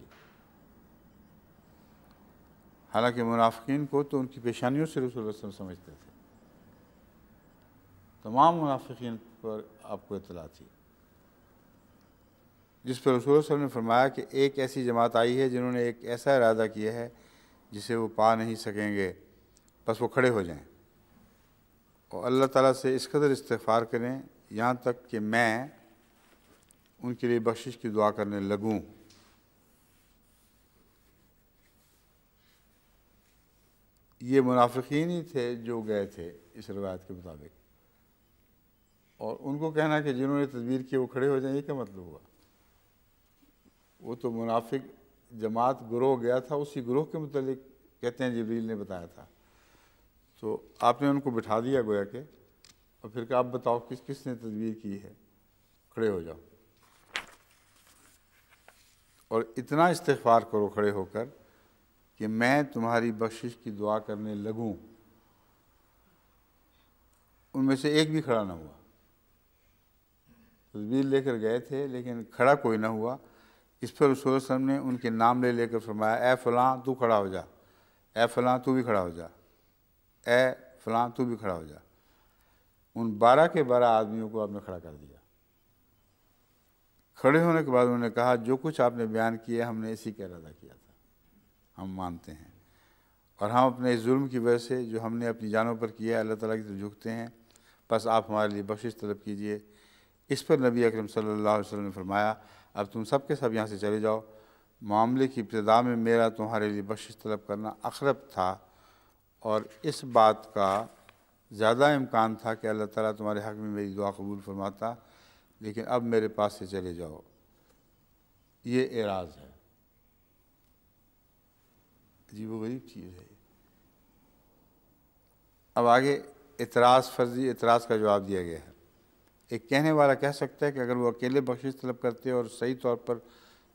हालांकि मुनाफिन को तो उनकी पेशानियों से रसूल समझते थे तमाम मुनाफिन पर आपको इतला थी जिस पर रसूल ने फरमाया कि एक ऐसी जमात आई है जिन्होंने एक ऐसा इरादा किया है जिसे वो पा नहीं सकेंगे बस वो खड़े हो जाएं और अल्लाह ताला से इस कदर इस्तफ़ार करें यहाँ तक कि मैं उनके लिए बख्शिश की दुआ करने लगूँ ये मुनाफिकीन ही थे जो गए थे इस रवायत के मुताबिक और उनको कहना कि जिन्होंने तदबीर की वो खड़े हो जाए ये क्या मतलब हुआ वो तो मुनाफिक जमात ग्रोह गया था उसी ग्रोह के मतलब कहते हैं जबरील ने बताया था तो आपने उनको बिठा दिया गोया के और फिर आप बताओ किस किसने तदबीर की है खड़े हो जाओ और इतना इस्तफार करो खड़े होकर कि मैं तुम्हारी बख्शिश की दुआ करने लगूं उनमें से एक भी खड़ा ना हुआ तस्वीर लेकर गए थे लेकिन खड़ा कोई ना हुआ इस पर रसोल ने उनके नाम ले लेकर फरमाया ए फलां तू खड़ा हो जा ए फलां तू भी खड़ा हो जा ए फलां तू भी खड़ा हो जा उन बारह के बारह आदमियों को आपने खड़ा कर दिया खड़े होने के बाद उन्होंने कहा जो कुछ आपने बयान किया हमने इसी का इरादा किया था हम मानते हैं और हम अपने इस जुल्म की वजह से जो हमने अपनी जानों पर किया अल्लाह ताला की तरफ झुकते हैं बस आप हमारे लिए बख्शिश तलब कीजिए इस पर नबी अकरम सल्लल्लाहु अलैहि वसल्लम ने फरमाया अब तुम सब के सब यहाँ से चले जाओ मामले की इब्तदा में मेरा तुम्हारे लिए बख्शिश तलब करना अखरब था और इस बात का ज़्यादा इम्कान था कि अल्लाह ताला तुम्हारे हक़ में मेरी दुआ कबूल फरमाता लेकिन अब मेरे पास से चले जाओ ये एराज है अजीब गरीब चीज़ है अब आगे इतराज़ फर्जी इतराज़ का जवाब दिया गया है एक कहने वाला कह सकता है कि अगर वो अकेले बख्शिश तलब करते और सही तौर पर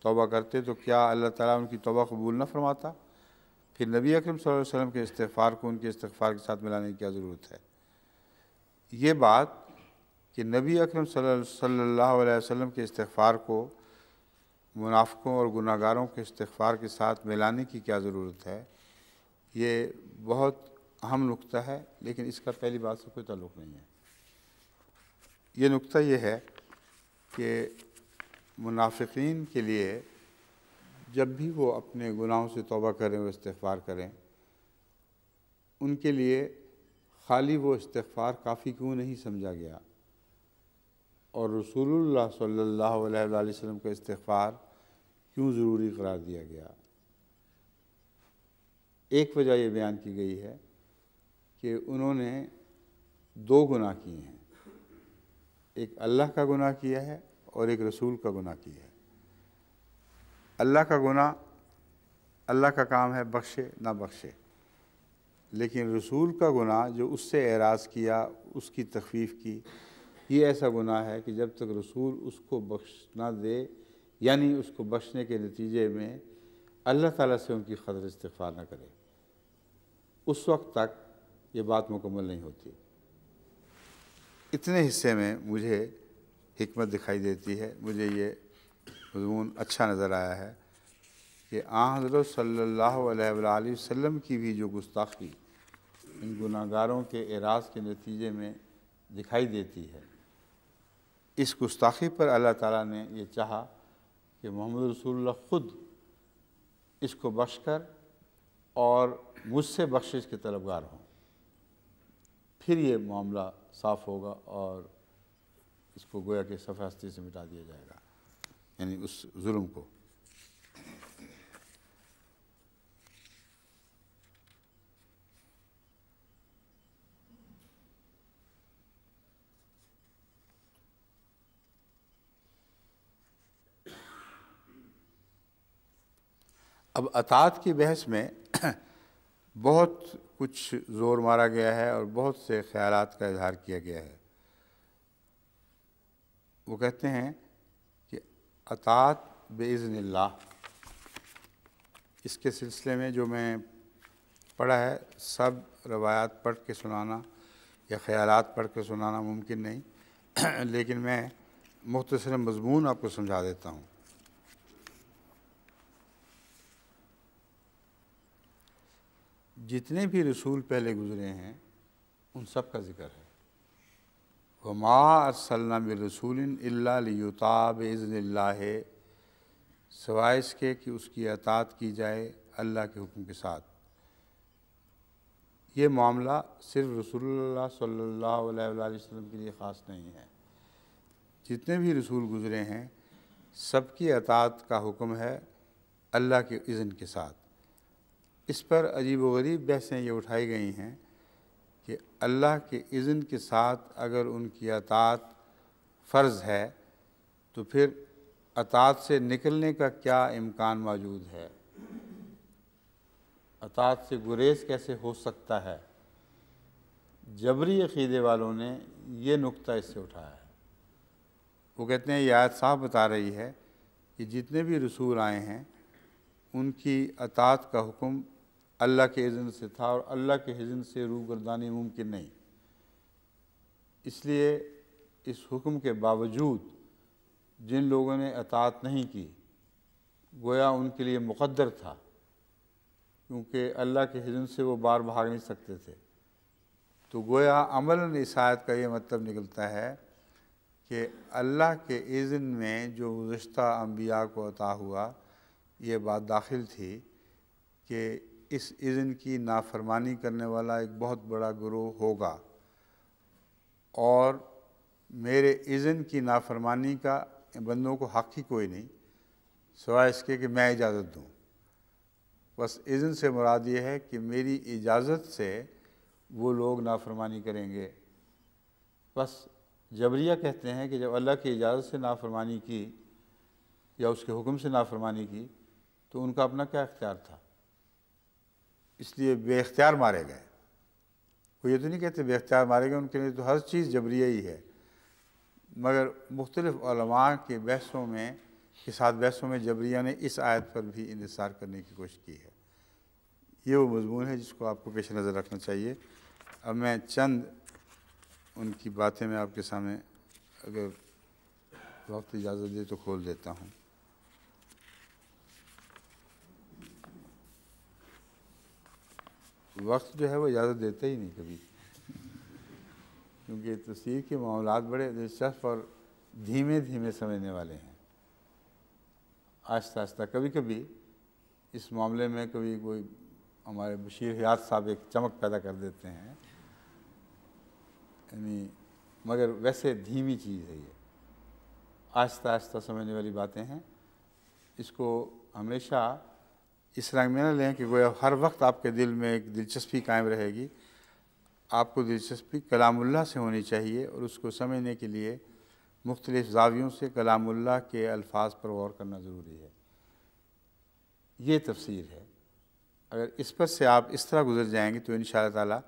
तोबा करते तो क्या अल्लाह ताला उनकी तोबा कबूल ना फरमाता फिर नबी अकरम वसल्लम के इस्तफ़ार को उनके इस्तफ़ार के साथ मिलाने की क्या ज़रूरत है ये बात कि नबी अकरम सल्लल्लाहु अलैहि वसल्लम के इस्तफ़ार को मुनाफ़ों और गुनागारों के इस्तफ़ार के साथ मिलाने की क्या ज़रूरत है ये बहुत अहम नुकता है लेकिन इसका पहली बात से कोई ताल्लुक़ नहीं है ये नुकता ये है कि मुनाफिक के लिए जब भी वो अपने गुनाहों से तोबा करें और इस्तफ़ार करें उनके लिए खाली वो इस्तफ़ार काफ़ी क्यों नहीं समझा गया और रसूलुल्लाह सल्लल्लाहु अलैहि वसल्लम का इस्तफ़ार क्यों ज़रूरी करार दिया गया एक वजह यह बयान की गई है कि उन्होंने दो गुनाह किए हैं एक अल्लाह का गुनाह किया है और एक रसूल का गुनाह किया है अल्लाह का गुना अल्लाह का काम है बख्शे ना बख्शे लेकिन रसूल का गुना जो उससे एराज किया उसकी तखफीफ की ये ऐसा गुनाह है कि जब तक रसूल उसको बख्श ना दे यानी उसको बख्शने के नतीजे में अल्लाह ताला से उनकी खदर इस्तफ़ार ना करे उस वक्त तक ये बात मुकम्मल नहीं होती इतने हिस्से में मुझे हमत दिखाई देती है मुझे ये हजून अच्छा नज़र आया है कि आ वसम की भी जो गुस्ताखी इन गुनागारों के एराज के नतीजे में दिखाई देती है इस गुस्ताखी पर अल्लाह ताला ने यह चाहा कि मोहम्मद रसूल ख़ुद इसको बख्श कर और मुझसे बख्शिश के तलबगार हों फिर ये मामला साफ़ होगा और इसको गोया के सफ़ास्ती से मिटा दिया जाएगा यानी उस जुल्म को अब अतात की बहस में बहुत कुछ ज़ोर मारा गया है और बहुत से ख्याल का इजहार किया गया है वो कहते हैं अतात बेज़नल्ला इसके सिलसिले में जो मैं पढ़ा है सब रवायात पढ़ के सुनाना या ख़याल पढ़ के सुनाना मुमकिन नहीं लेकिन मैं मुख्तसर मजमून आपको समझा देता हूँ जितने भी रसूल पहले गुज़रे हैं उन सब का ज़िक्र है वमा असलम अल्लाब अल्लाताब इज़्ला सवाय के कि उसकी अतात की जाए अल्लाह के हुक्म के साथ ये मामला सिर्फ रसूल सल्लल्लाहु के लिए ख़ास नहीं है जितने भी रसूल गुज़रे हैं सबकी अतात का हुक्म है अल्लाह के इज़न के साथ इस पर अजीब व गरीब बहसें ये उठाई गई हैं कि अल्लाह के इज़न के साथ अगर उनकी अतात फ़र्ज़ है तो फिर अतात से निकलने का क्या इम्कान मौजूद है अतात से गुरेज कैसे हो सकता है जबरी अक़ीदे वालों ने यह नुक्ता इससे उठाया है वो कहते हैं याद साहब बता रही है कि जितने भी रसूल आए हैं उनकी अतात का हुक्म अल्लाह के इज़न से था और अल्लाह के इज़न से रू गर्दानी मुमकिन नहीं इसलिए इस हुक्म के बावजूद जिन लोगों ने अतात नहीं की गोया उनके लिए मुकद्दर था क्योंकि अल्लाह के हिजन से वो बार भाग नहीं सकते थे तो गोया अमल इस आयत का ये मतलब निकलता है कि अल्लाह के इज़न में जो गुज्त अम्बिया को अता हुआ ये बात दाखिल थी कि इस इज़न की नाफरमानी करने वाला एक बहुत बड़ा ग्रोह होगा और मेरे इज़न की नाफरमानी का बंदों को हक़ ही कोई नहीं सवाए इसके कि मैं इजाज़त दूँ बस इज़न से मुराद ये है कि मेरी इजाज़त से वो लोग नाफरमानी करेंगे बस जबरिया कहते हैं कि जब अल्लाह की इजाज़त से नाफरमानी की या उसके हुक्म से नाफरमानी की तो उनका अपना क्या इख्तियार था इसलिए बेख्तियार मारे गए वो ये तो नहीं कहते बेख्तियार मारे गए उनके लिए तो हर चीज़ जबरिया ही है मगर मुख्तलफ़लमा के बहसों में के साथ बहसों में जबरिया ने इस आयत पर भी इंतज़ार करने की कोशिश की है ये वो मजमून है जिसको आपको पेश नज़र रखना चाहिए अब मैं चंद उनकी बातें मैं आपके सामने अगर वक्त इजाज़त दे तो खोल देता हूँ वक्त जो है वो इजाज़त देता ही नहीं कभी क्योंकि तस्वीर के मामला बड़े दिलचस्प और धीमे धीमे समझने वाले हैं आस्ता आस्ता कभी कभी इस मामले में कभी कोई हमारे बशीर हयात साहब एक चमक पैदा कर देते हैं यानी मगर वैसे धीमी चीज़ है ये आस्ता आस्ता समझने वाली बातें हैं इसको हमेशा इस रंग में ना लें कि गोया हर वक्त आपके दिल में एक दिलचस्पी कायम रहेगी आपको दिलचस्पी कलामुल्ला से होनी चाहिए और उसको समझने के लिए मुख्तलिफ़ जावियों से कलामुल्ला के अल्फाज पर गौर करना ज़रूरी है ये तफसीर है अगर इस पर से आप इस तरह गुजर जाएंगे तो इन ताला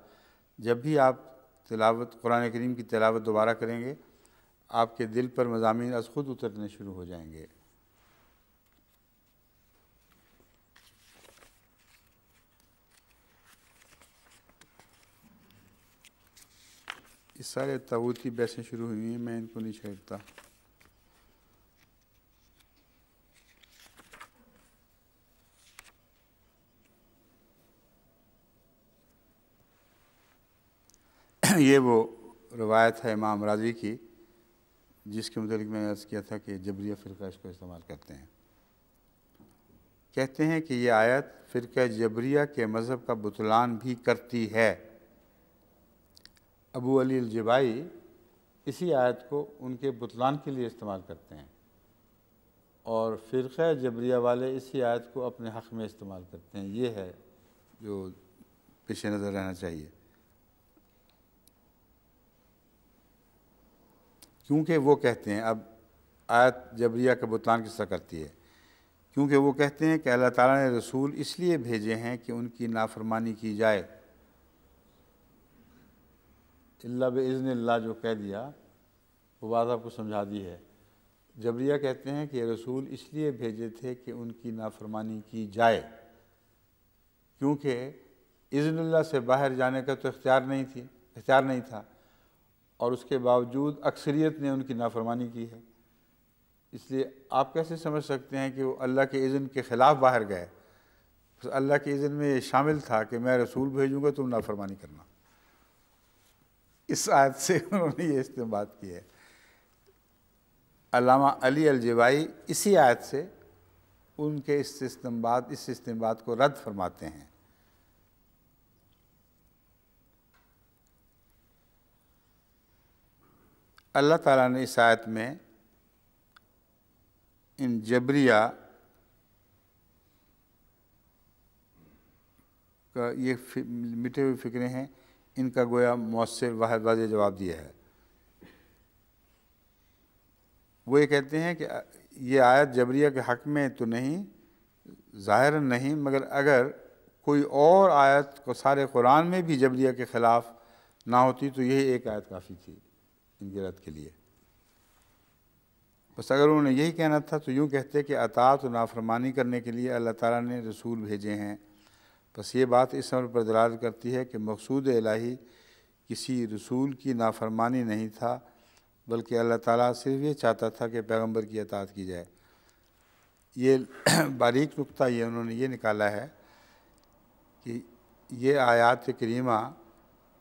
जब भी आप तलावत कुरान करीम की तलावत दोबारा करेंगे आपके दिल पर मजामी खुद उतरने शुरू हो जाएंगे कि सारे ताबूत की बहसें शुरू हुई हैं मैं इनको नहीं छेड़ता ये वो रवायत है इमाम राजी की जिसके मतलब मैंने अर्ज़ किया था कि जबरिया फ़िरका इसको इस्तेमाल करते हैं कहते हैं कि ये आयत फ़िरका जबरिया के मज़हब का बुतलान भी करती है अबू अली जबाई इसी आयत को उनके बुतलान के लिए इस्तेमाल करते हैं और फ़िरक़ जबरिया वाले इसी आयत को अपने हक़ में इस्तेमाल करते हैं ये है जो पेश नज़र रहना चाहिए क्योंकि वो कहते हैं अब आयत जबरिया का बुतलान किस्सा करती है क्योंकि वो कहते हैं कि अल्लाह ताला ने रसूल इसलिए भेजे हैं कि उनकी नाफरमानी की जाए अल्ला बज़न जो कह दिया वो बात आपको समझा दी है जबरिया कहते हैं कि रसूल इसलिए भेजे थे कि उनकी नाफरमानी की जाए क्योंकि इज़नल्ला से बाहर जाने का तो इख्तियार नहीं थी इख्तियार नहीं था और उसके बावजूद अक्सरियत ने उनकी नाफरमानी की है इसलिए आप कैसे समझ सकते हैं कि वो अल्लाह के इज़न के ख़िलाफ़ बाहर गए अल्लाह के इज़न में ये शामिल था कि मैं रसूल भेजूँगा तुम नाफरमानी करना इस आयत से उन्होंने ये इस्तेमाल किया है अलामा अली अलजवाई इसी आयत से उनके इस इस्तेमाल इस इस्तेमाल को रद्द फरमाते हैं अल्लाह ताला ने इस आयत में इन जबरिया का ये मिटे हुए फिक्रे हैं इनका गोया मौसर वाहद वाज जवाब दिया है वो ये कहते हैं कि ये आयत जबरिया के हक़ में तो नहीं ज़ाहिर नहीं मगर अगर कोई और आयत को सारे कुरान में भी जबरिया के ख़िलाफ़ ना होती तो यही एक आयत काफ़ी थी इनकी रद्द के लिए बस अगर उन्होंने यही कहना था तो यूँ कहते कि अतात और नाफरमानी करने के लिए अल्लाह ताला ने रसूल भेजे हैं बस ये बात इस अमर पर दलाल करती है कि मकसूद इलाही किसी रसूल की नाफरमानी नहीं था बल्कि अल्लाह ताला सिर्फ ये चाहता था कि पैगंबर की अतात की जाए ये बारीक नुकता ये उन्होंने ये निकाला है कि ये आयात करीमा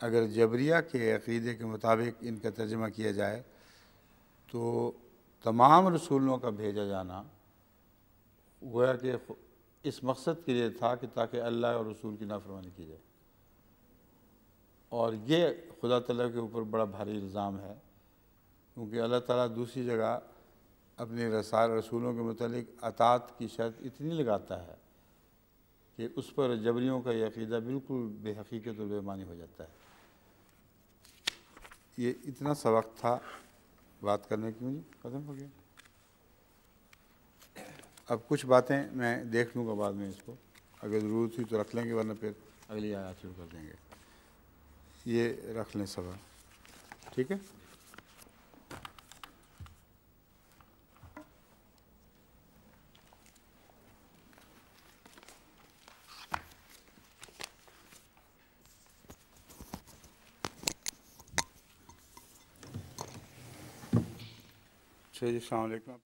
अगर जबरिया के अक़ीदे के मुताबिक इनका तर्जमा किया जाए तो तमाम रसूलों का भेजा जाना गोया कि इस मकसद के लिए था कि ताकि अल्लाह और रसूल की नाफरमानी की जाए और ये खुदा तला के ऊपर बड़ा भारी इल्ज़ाम है क्योंकि अल्लाह ताला दूसरी जगह अपने रसाल रसूलों के मतलब अतात की शर्त इतनी लगाता है कि उस पर जबरियों का यकीदा बिल्कुल बेहकीकत और बेमानी हो जाता है ये इतना सबक था बात करने की मुझे ख़त्म हो गया अब कुछ बातें मैं देख लूँगा बाद में इसको अगर ज़रूरत हुई तो रख लेंगे वरना फिर अगली आयात शुरू कर देंगे ये रख लें सवा ठीक है अच्छा जी